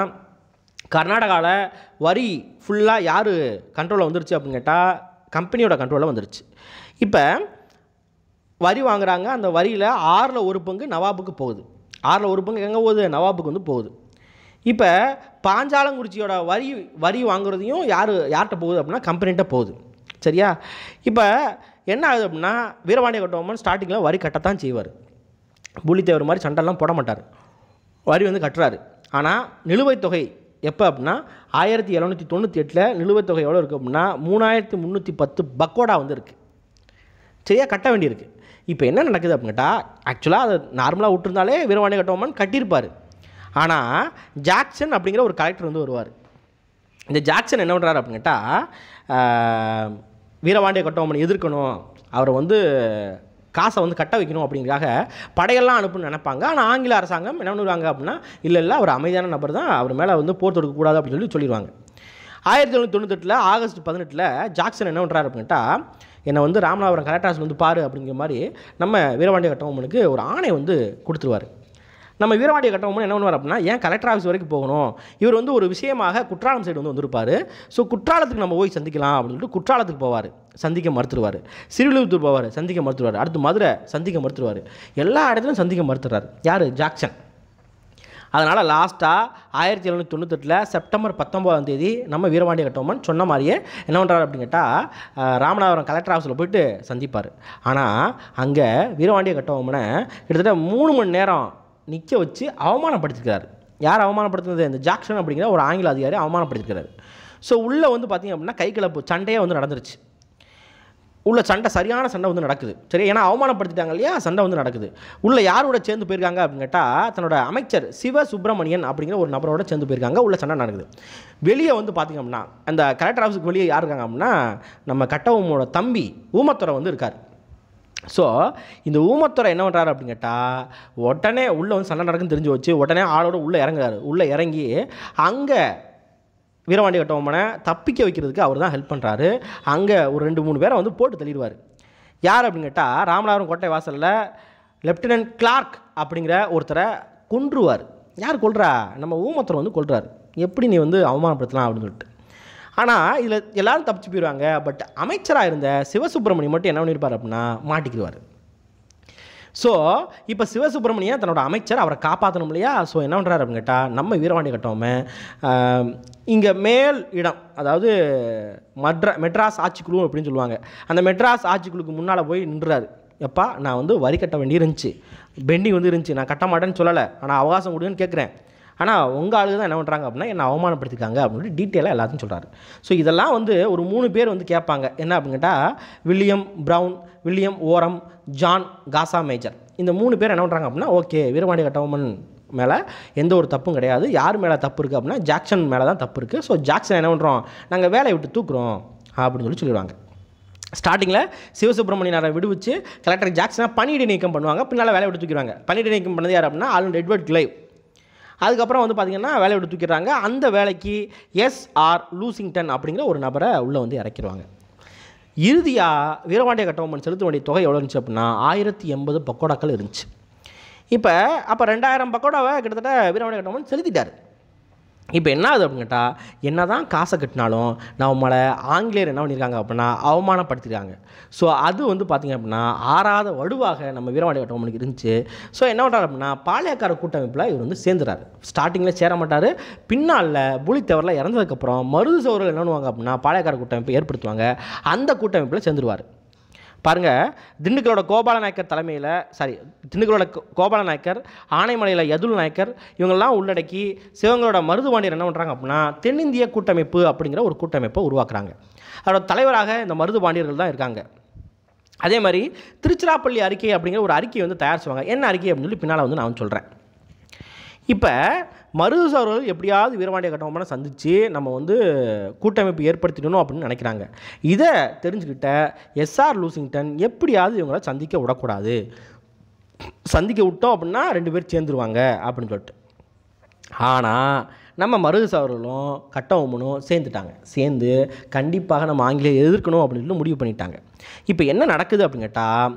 கர்நாடகாவில் வரி ஃபுல்லாக யார் கண்ட்ரோலில் வந்துருச்சு அப்படின்னு கேட்டால் கம்பெனியோட கண்ட்ரோலில் வந்துருச்சு இப்போ வரி வாங்குகிறாங்க அந்த வரியில் ஆறில் ஒரு பங்கு நவாபுக்கு போகுது ஆறில் ஒரு பங்கு எங்கே போகுது நவாபுக்கு வந்து போகுது இப்போ பாஞ்சாலங்குறிச்சியோட வரி வரி வாங்குறதையும் யார் யார்கிட்ட போகுது அப்படின்னா கம்பெனிகிட்ட போகுது சரியா இப்போ என்ன ஆகுது அப்படின்னா வீரபாண்டிய கட்டுவம்மன் ஸ்டார்டிங்கில் வரி கட்டத்தான் செய்வார் தேவர் மாதிரி சண்டெல்லாம் போட மாட்டார் வரி வந்து கட்டுறாரு ஆனால் நிலுவைத் தொகை எப்போ அப்படின்னா ஆயிரத்தி எழுநூற்றி தொண்ணூற்றி எட்டில் நிலுவைத் தொகை எவ்வளோ இருக்குது அப்படின்னா மூணாயிரத்தி முந்நூற்றி பத்து பக்கோடா வந்து இருக்குது சரியாக கட்ட வேண்டியிருக்கு இப்போ என்ன நடக்குது அப்படின்னுட்டா ஆக்சுவலாக அதை நார்மலாக விட்டுருந்தாலே வீரவாணி கட்டோமன் கட்டியிருப்பார் ஆனால் ஜாக்சன் அப்படிங்கிற ஒரு கலெக்டர் வந்து வருவார் இந்த ஜாக்சன் என்ன பண்ணுறாரு அப்படின்னு கேட்டால் வீரவாண்டிய கட்டோமன் எதிர்க்கணும் அவரை வந்து காசை வந்து கட்ட வைக்கணும் அப்படிங்கிறாக படையெல்லாம் அனுப்புன்னு நினைப்பாங்க ஆனால் ஆங்கில அரசாங்கம் என்ன பண்ணுவாங்க அப்படின்னா இல்லை இல்லை அவர் அமைதியான நபர் தான் அவர் மேலே வந்து போர் தொடுக்கக்கூடாது அப்படின்னு சொல்லி சொல்லிடுவாங்க ஆயிரத்தி தொள்ளாயிரத்தி தொண்ணூத்தெட்டில் ஆகஸ்ட் பதினெட்டில் ஜாக்சன் என்ன பண்ணுறாரு அப்படின்ட்டா என்னை வந்து ராமநாதபுரம் கலெக்டர்ஸ் வந்து பாரு அப்படிங்கிற மாதிரி நம்ம வீரவாண்டிய கட்டபொம்மனுக்கு ஒரு ஆணை வந்து கொடுத்துருவார் நம்ம வீரவாண்டிய கட்டபொம்மன் என்ன பண்ணுவார் அப்படின்னா ஏன் கலெக்டர் ஆஃபீஸ் வரைக்கும் போகணும் இவர் வந்து ஒரு விஷயமாக குற்றாலம் சைடு வந்து வந்திருப்பார் ஸோ குற்றாலத்துக்கு நம்ம போய் சந்திக்கலாம் அப்படின்னு சொல்லிட்டு குற்றாலத்துக்கு போவார் சந்திக்க மறுத்துருவார் சிறுவிழுத்தூர் போவார் சந்திக்க மறுத்துருவார் அடுத்து மதுரை சந்திக்க மறுத்துருவார் எல்லா இடத்துலையும் சந்திக்க மறுத்துறாரு யார் ஜாக்சன் அதனால் லாஸ்ட்டாக ஆயிரத்தி எழுநூற்றி தொண்ணூத்தெட்டில் செப்டம்பர் பத்தொம்போதாம் தேதி நம்ம வீரபாண்டிய கட்டபொம்மன் சொன்ன மாதிரியே என்ன பண்ணுறாரு அப்படின்னு கேட்டால் ராமநாதபுரம் கலெக்டர் ஆஃபீஸில் போயிட்டு சந்திப்பார் ஆனால் அங்கே வீரபாண்டிய கட்டபொம்மனை கிட்டத்தட்ட மூணு மணி நேரம் நிற்க வச்சு அவமானப்படுத்திருக்காரு யார் அவமானப்படுத்துனது இந்த ஜாக்சன் அப்படிங்கிற ஒரு ஆங்கில அதிகாரி அவமானப்படுத்திருக்காரு ஸோ உள்ளே வந்து பார்த்திங்க அப்படின்னா கை கலப்பு சண்டையே வந்து நடந்துருச்சு உள்ள சண்டை சரியான சண்டை வந்து நடக்குது சரி ஏன்னா அவமானப்படுத்திட்டாங்க இல்லையா சண்டை வந்து நடக்குது உள்ள யாரோட சேர்ந்து போயிருக்காங்க அப்படின்னு கேட்டால் தன்னோட அமைச்சர் சிவ சுப்பிரமணியன் அப்படிங்கிற ஒரு நபரோட சேர்ந்து போயிருக்காங்க உள்ள சண்டை நடக்குது வெளியே வந்து பார்த்திங்க அப்படின்னா அந்த கலெக்டர் ஆஃபீஸுக்கு வெளியே யார் இருக்காங்க அப்படின்னா நம்ம கட்டவமோட தம்பி ஊமத்துறை வந்து இருக்கார் ஸோ இந்த ஊமத்துறை என்ன பண்ணுறாரு அப்படின்னு கேட்டால் உடனே உள்ளே வந்து சண்டை நடக்குன்னு தெரிஞ்சு வச்சு உடனே ஆளோட உள்ளே இறங்குறாரு உள்ளே இறங்கி அங்கே வீரவாண்டி கட்டபொம்மனை தப்பிக்க வைக்கிறதுக்கு அவர் தான் ஹெல்ப் பண்ணுறாரு அங்கே ஒரு ரெண்டு மூணு பேரை வந்து போட்டு தள்ளிடுவார் யார் அப்படின்னு கேட்டால் ராமநாதபுரம் கோட்டை வாசலில் லெப்டினன்ட் கிளார்க் அப்படிங்கிற ஒருத்தரை கொன்றுவார் யார் கொள்றா நம்ம ஊமத்தர் வந்து கொள்றாரு எப்படி நீ வந்து அவமானப்படுத்தலாம் அப்படின்னு சொல்லிட்டு ஆனால் இதில் எல்லோரும் தப்பிச்சு போயிடுவாங்க பட் அமைச்சராக இருந்த சிவசுப்பிரமணியம் மட்டும் என்ன பண்ணியிருப்பார் அப்படின்னா மாட்டிக்கிடுவார் ஸோ இப்போ சிவசுப்ரமணியன் தன்னோட அமைச்சர் அவரை காப்பாற்றணும் இல்லையா ஸோ என்ன பண்ணுறாரு அப்படின்னு கேட்டால் நம்ம வீரவாண்டி கட்டோமே இங்கே மேல் இடம் அதாவது மட்ரா மெட்ராஸ் ஆட்சிக்குழு அப்படின்னு சொல்லுவாங்க அந்த மெட்ராஸ் ஆட்சிக்குழுக்கு முன்னால் போய் நின்றுறாரு எப்பா நான் வந்து வரி கட்ட வேண்டி இருந்துச்சு பெண்டிங் வந்து இருந்துச்சு நான் கட்ட மாட்டேன்னு சொல்லலை ஆனால் அவகாசம் கொடுங்கன்னு கேட்குறேன் ஆனால் உங்கள் ஆளுக்கு தான் என்ன பண்ணுறாங்க அப்படின்னா என்னை அவமானப்படுத்திக்காங்க அப்படின்னு டீட்டெயிலாக எல்லாத்தையும் சொல்கிறாரு ஸோ இதெல்லாம் வந்து ஒரு மூணு பேர் வந்து கேட்பாங்க என்ன அப்படின்னு கேட்டால் William Brown William Orme John காசா மேஜர் இந்த மூணு பேர் என்ன பண்ணுறாங்க அப்படின்னா ஓகே வீரபாண்டிய கட்டவுமன் மேலே எந்த ஒரு தப்பும் கிடையாது யார் மேலே தப்பு இருக்குது அப்படின்னா ஜாக்சன் மேலே தான் தப்பு இருக்குது ஸோ ஜாக்சன் என்ன பண்ணுறோம் நாங்கள் வேலையை விட்டு தூக்குறோம் அப்படின்னு சொல்லி சொல்லிடுவாங்க ஸ்டார்டிங்கில் சிவசுப்ரமணியனாரை விடுவிச்சு கலெக்டர் ஜாக்சனாக பணியிட நீக்கம் பண்ணுவாங்க பின்னால் வேலை விட்டு தூக்கிடுவாங்க பணியிட நீக்கம் பண்ணது யார் அப்படின்னா ஆளுநர் எட்வர்ட் கிளைவ் அதுக்கப்புறம் வந்து பார்த்திங்கன்னா வேலை விட்டு தூக்கிடுறாங்க அந்த வேலைக்கு எஸ்ஆர் லூசிங்டன் அப்படிங்கிற ஒரு நபரை உள்ளே வந்து இறக்கிடுவாங்க இறுதியாக வீரபாண்டிய கட்டபொம்மன் செலுத்த வேண்டிய தொகை எவ்வளோ இருந்துச்சு அப்படின்னா ஆயிரத்தி எண்பது பக்கோடாக்கள் இருந்துச்சு இப்போ அப்போ ரெண்டாயிரம் பக்கோடாவை கிட்டத்தட்ட வீரபாண்டிய கட்டபொம்மன் செலுத்திட்டார் இப்போ என்ன ஆகுது அப்படின்னு கேட்டால் என்ன தான் காசை கட்டினாலும் உங்களை ஆங்கிலேயர் என்ன பண்ணியிருக்காங்க அப்படின்னா அவமானப்படுத்திருக்காங்க ஸோ அது வந்து பார்த்திங்க அப்படின்னா ஆறாத வடுவாக நம்ம வீரவாடி வட்டமனுக்கு இருந்துச்சு ஸோ என்ன பண்ணுறாரு அப்படின்னா பாளையக்கார கூட்டமைப்பில் இவர் வந்து சேர்ந்துறாரு ஸ்டார்டிங்கில் சேர மாட்டார் பின்னால் புலித்தேவரில் இறந்ததுக்கப்புறம் மருது சோர்கள் என்ன பண்ணுவாங்க அப்படின்னா பாளையக்கார கூட்டமைப்பை ஏற்படுத்துவாங்க அந்த கூட்டமைப்பில் சேர்ந்துருவார் பாருங்கள் திண்டுக்கலோட கோபால நாயக்கர் தலைமையில் சாரி திண்டுக்கலோட கோபால நாயக்கர் ஆனைமலையில் யதுல் நாயக்கர் இவங்கெல்லாம் உள்ளடக்கி சிவங்களோட மருதுவாண்டியர் என்ன பண்ணுறாங்க அப்படின்னா தென்னிந்திய கூட்டமைப்பு அப்படிங்கிற ஒரு கூட்டமைப்பை உருவாக்குறாங்க அதோட தலைவராக இந்த மருதுபாண்டியர்கள் தான் இருக்காங்க அதே மாதிரி திருச்சிராப்பள்ளி அறிக்கை அப்படிங்கிற ஒரு அறிக்கையை வந்து தயார் செய்வாங்க என்ன அறிக்கை அப்படின்னு சொல்லி பின்னால் வந்து நான் சொல்கிறேன் இப்போ மருது எப்படியாவது வீரபாண்டிய கட்டபொம்மனை சந்தித்து நம்ம வந்து கூட்டமைப்பு ஏற்படுத்திடணும் அப்படின்னு நினைக்கிறாங்க இதை தெரிஞ்சுக்கிட்ட எஸ்ஆர் லூசிங்டன் எப்படியாவது இவங்களை சந்திக்க விடக்கூடாது சந்திக்க விட்டோம் அப்படின்னா ரெண்டு பேர் சேர்ந்துருவாங்க அப்படின்னு சொல்லிட்டு ஆனால் நம்ம மருது அவர்களும் கட்டவுமனும் சேர்ந்துட்டாங்க சேர்ந்து கண்டிப்பாக நம்ம ஆங்கிலேயர் எதிர்க்கணும் அப்படின்னு முடிவு பண்ணிட்டாங்க இப்போ என்ன நடக்குது அப்படின்னு கேட்டால்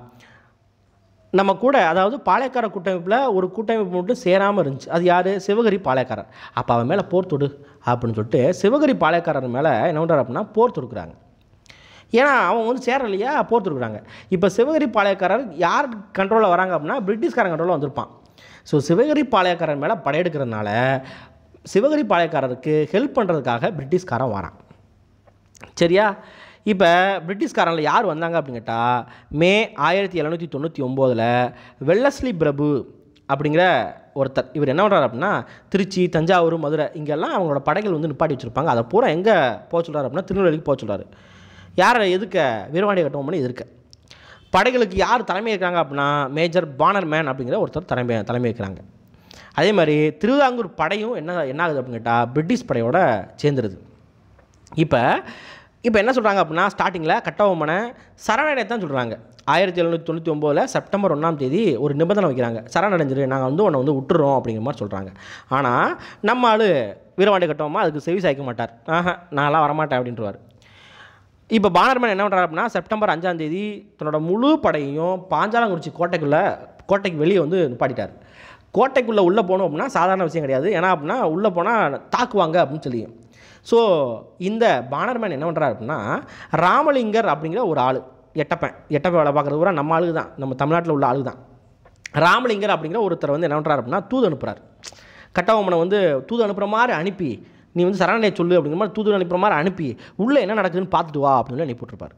நம்ம கூட அதாவது பாளையக்கார கூட்டமைப்பில் ஒரு கூட்டமைப்பு மட்டும் சேராமல் இருந்துச்சு அது யார் சிவகரி பாளையக்காரர் அப்போ அவன் மேலே போர் தொடு அப்படின்னு சொல்லிட்டு சிவகரி பாளையக்காரர் மேலே என்ன பண்ணுறாரு அப்படின்னா போர் தொடுக்குறாங்க ஏன்னா அவங்க வந்து சேரலையா போர் தொடுக்குறாங்க இப்போ சிவகரி பாளையக்காரர் யார் கண்ட்ரோலில் வராங்க அப்படின்னா பிரிட்டிஷ்காரன் கண்ட்ரோலில் வந்திருப்பான் ஸோ சிவகரி பாளையக்காரர் மேலே படையெடுக்கிறதுனால சிவகரி பாளையக்காரருக்கு ஹெல்ப் பண்ணுறதுக்காக பிரிட்டிஷ்காரன் வரான் சரியா இப்போ பிரிட்டிஷ்காரங்களில் யார் வந்தாங்க அப்படின்னு கேட்டால் மே ஆயிரத்தி எழுநூற்றி தொண்ணூற்றி ஒம்போதில் வெள்ளஸ்லி பிரபு அப்படிங்கிற ஒருத்தர் இவர் என்ன பண்ணுறாரு அப்படின்னா திருச்சி தஞ்சாவூர் மதுரை இங்கெல்லாம் அவங்களோட படைகள் வந்து நிப்பாட்டி வச்சுருப்பாங்க அதை பூரா எங்கே போக சொல்கிறார் அப்படின்னா திருநெல்வேலிக்கு போக யார் யாரை வீரவாணி கட்டம் பண்ணி எதிர்க்க படைகளுக்கு யார் தலைமை இருக்கிறாங்க அப்படின்னா மேஜர் பானர் மேன் அப்படிங்கிற ஒருத்தர் தலைமை தலைமை இருக்கிறாங்க அதே மாதிரி திருவிதாங்கூர் படையும் என்ன என்ன ஆகுது அப்படின்னு கேட்டால் பிரிட்டிஷ் படையோட சேர்ந்துருது இப்போ இப்போ என்ன சொல்கிறாங்க அப்படின்னா ஸ்டார்டிங்கில் சரணடைய தான் சொல்கிறாங்க ஆயிரத்தி எழுநூற்றி தொண்ணூற்றி ஒம்போதில் செப்டம்பர் ஒன்றாம் தேதி ஒரு நிபந்தனை வைக்கிறாங்க சரணடைஞ்சிரு நாங்கள் வந்து உன்னை வந்து விட்டுறோம் அப்படிங்கிற மாதிரி சொல்கிறாங்க ஆனால் நம்ம ஆள் வீரவாண்டி கட்டவமா அதுக்கு செவி சாய்க்க மாட்டார் ஆஹா நான்லாம் வரமாட்டேன் அப்படின்றவார் இப்போ பானர்மன் என்ன பண்ணுறாரு அப்படின்னா செப்டம்பர் அஞ்சாம் தேதி தன்னோட முழு படையையும் பாஞ்சாலங்குறிச்சி கோட்டைக்குள்ளே கோட்டைக்கு வெளியே வந்து நிப்பாட்டிட்டார் கோட்டைக்குள்ளே உள்ளே போனோம் அப்படின்னா சாதாரண விஷயம் கிடையாது ஏன்னா அப்படின்னா உள்ளே போனால் தாக்குவாங்க அப்படின்னு சொல்லியும் ஸோ இந்த பானர்மேன் என்ன பண்ணுறாரு அப்படின்னா ராமலிங்கர் அப்படிங்கிற ஒரு ஆள் எட்டப்பன் எட்டப்பன் வேலை பார்க்குறது கூட நம்ம ஆளு தான் நம்ம தமிழ்நாட்டில் உள்ள ஆளு தான் ராமலிங்கர் அப்படிங்கிற ஒருத்தர் வந்து என்ன பண்ணுறாரு அப்படின்னா தூது அனுப்புகிறார் கட்டபொம்மனை வந்து தூது அனுப்புகிற மாதிரி அனுப்பி நீ வந்து சரணடைய சொல்லு அப்படிங்கிற மாதிரி தூது அனுப்புகிற மாதிரி அனுப்பி உள்ளே என்ன நடக்குதுன்னு பார்த்துட்டு வா அப்படின்னு அனுப்பிவிட்ருப்பார்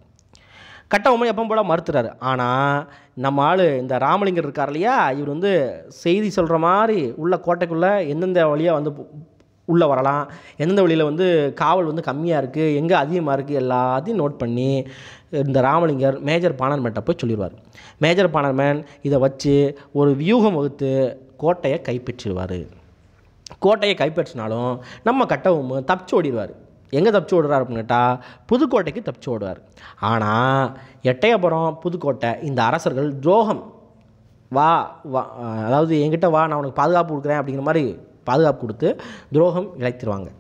கட்டபொம்மன் எப்போ போல மறுத்துறாரு ஆனால் நம்ம ஆள் இந்த ராமலிங்கர் இருக்கார் இல்லையா இவர் வந்து செய்தி சொல்கிற மாதிரி உள்ள கோட்டைக்குள்ளே எந்தெந்த வழியாக வந்து உள்ளே வரலாம் எந்தெந்த வழியில் வந்து காவல் வந்து கம்மியாக இருக்குது எங்கே அதிகமாக இருக்குது எல்லாத்தையும் நோட் பண்ணி இந்த ராமலிங்கர் மேஜர் பானர்மேன்ட்ட போய் சொல்லிடுவார் மேஜர் பானர்மேன் இதை வச்சு ஒரு வியூகம் வகுத்து கோட்டையை கைப்பற்றிடுவார் கோட்டையை கைப்பற்றினாலும் நம்ம கட்டவும் தப்பிச்சு ஓடிடுவார் எங்கே தப்பிச்சு ஓடுறார் அப்படின்னு கேட்டால் புதுக்கோட்டைக்கு தப்பிச்சு ஓடுவார் ஆனால் எட்டயபுரம் புதுக்கோட்டை இந்த அரசர்கள் துரோகம் வா வா அதாவது என்கிட்ட வா நான் உனக்கு பாதுகாப்பு கொடுக்குறேன் அப்படிங்கிற மாதிரி பாதுகாப்பு கொடுத்து துரோகம் இழைத்திருவாங்க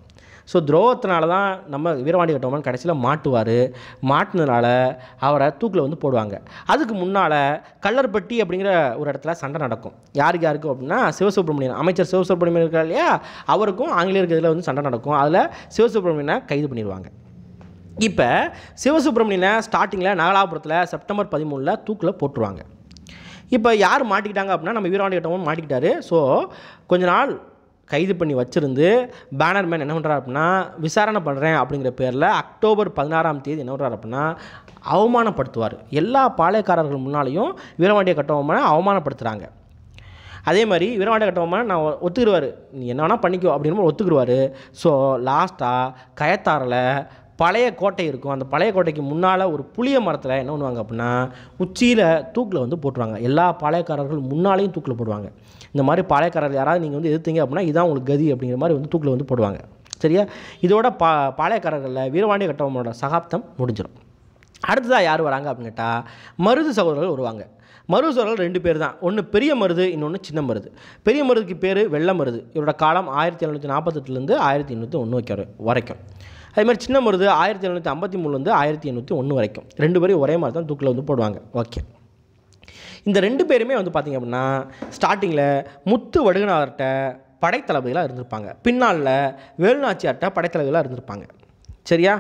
ஸோ துரோகத்தினால தான் நம்ம வீரவாண்டி கட்டவன் கடைசியில் மாட்டுவார் மாட்டினதுனால அவரை தூக்கில் வந்து போடுவாங்க அதுக்கு முன்னால் கல்லர்பட்டி அப்படிங்கிற ஒரு இடத்துல சண்டை நடக்கும் யாருக்கு யாருக்கும் அப்படின்னா சிவசுப்ரமணியன் அமைச்சர் சிவசுப்ரமணியன் இருக்கா இல்லையா அவருக்கும் ஆங்கிலேயருக்கு இதில் வந்து சண்டை நடக்கும் அதில் சிவசுப்ரமணியனை கைது பண்ணிடுவாங்க இப்போ சிவசுப்ரமணியனை ஸ்டார்டிங்கில் நாகலாபுரத்தில் செப்டம்பர் பதிமூணில் தூக்கில் போட்டுருவாங்க இப்போ யார் மாட்டிக்கிட்டாங்க அப்படின்னா நம்ம வீரவாண்டி கட்டமும் மாட்டிக்கிட்டாரு ஸோ கொஞ்ச நாள் கைது பண்ணி வச்சுருந்து பேனர் மேன் என்ன பண்ணுறாரு அப்படின்னா விசாரணை பண்ணுறேன் அப்படிங்கிற பேரில் அக்டோபர் பதினாறாம் தேதி என்ன பண்ணுறாரு அப்படின்னா அவமானப்படுத்துவார் எல்லா பாளையக்காரர்கள் முன்னாலேயும் வீரவாண்டிய கட்டவமான அவமானப்படுத்துகிறாங்க அதே மாதிரி வீரவாண்டிய கட்டவமான நான் ஒத்துக்குருவார் நீ என்ன வேணால் பண்ணிக்கோ அப்படின்னு ஒத்துக்குருவார் ஸோ லாஸ்ட்டாக கயத்தாரில் பழைய கோட்டை இருக்கும் அந்த பழைய கோட்டைக்கு முன்னால் ஒரு புளிய மரத்தில் என்ன பண்ணுவாங்க அப்படின்னா உச்சியில் தூக்கில் வந்து போட்டுருவாங்க எல்லா பழையக்காரர்கள் முன்னாலேயும் தூக்கில் போடுவாங்க இந்த மாதிரி பழையக்காரர்கள் யாராவது நீங்கள் வந்து எதிர்த்தீங்க அப்படின்னா இதான் உங்களுக்கு கதி அப்படிங்கிற மாதிரி வந்து தூக்கில் வந்து போடுவாங்க சரியா இதோட பா பாளையக்காரர்களில் வீரவாண்டி கட்டவங்களோட சகாப்தம் முடிஞ்சிடும் அடுத்ததாக யார் வராங்க அப்படின்னு கேட்டால் மருது சகோதரர்கள் வருவாங்க மருது சகோதரர்கள் ரெண்டு பேர் தான் ஒன்று பெரிய மருது இன்னொன்று சின்ன மருது பெரிய மருதுக்கு பேர் வெள்ள மருது இவரோட காலம் ஆயிரத்தி எழுநூற்றி நாற்பத்தெட்டுலேருந்து ஆயிரத்தி எண்ணூற்றி ஒன்று வைக்கிற வரைக்கும் அதே மாதிரி சின்ன முருது ஆயிரத்தி எழுநூற்றி ஐம்பத்தி மூணுலேருந்து ஆயிரத்தி எண்ணூற்றி ஒன்று வரைக்கும் ரெண்டு பேரும் ஒரே மாதிரி தான் தூக்கில் வந்து போடுவாங்க ஓகே இந்த ரெண்டு பேருமே வந்து பார்த்திங்க அப்படின்னா ஸ்டார்டிங்கில் முத்து வடுகநாதர்கிட்ட படைத்தளபதிகளாக இருந்திருப்பாங்க பின்னாளில் வேலுநாச்சியார்கிட்ட படைத்தளபதிகளாக இருந்திருப்பாங்க சரியா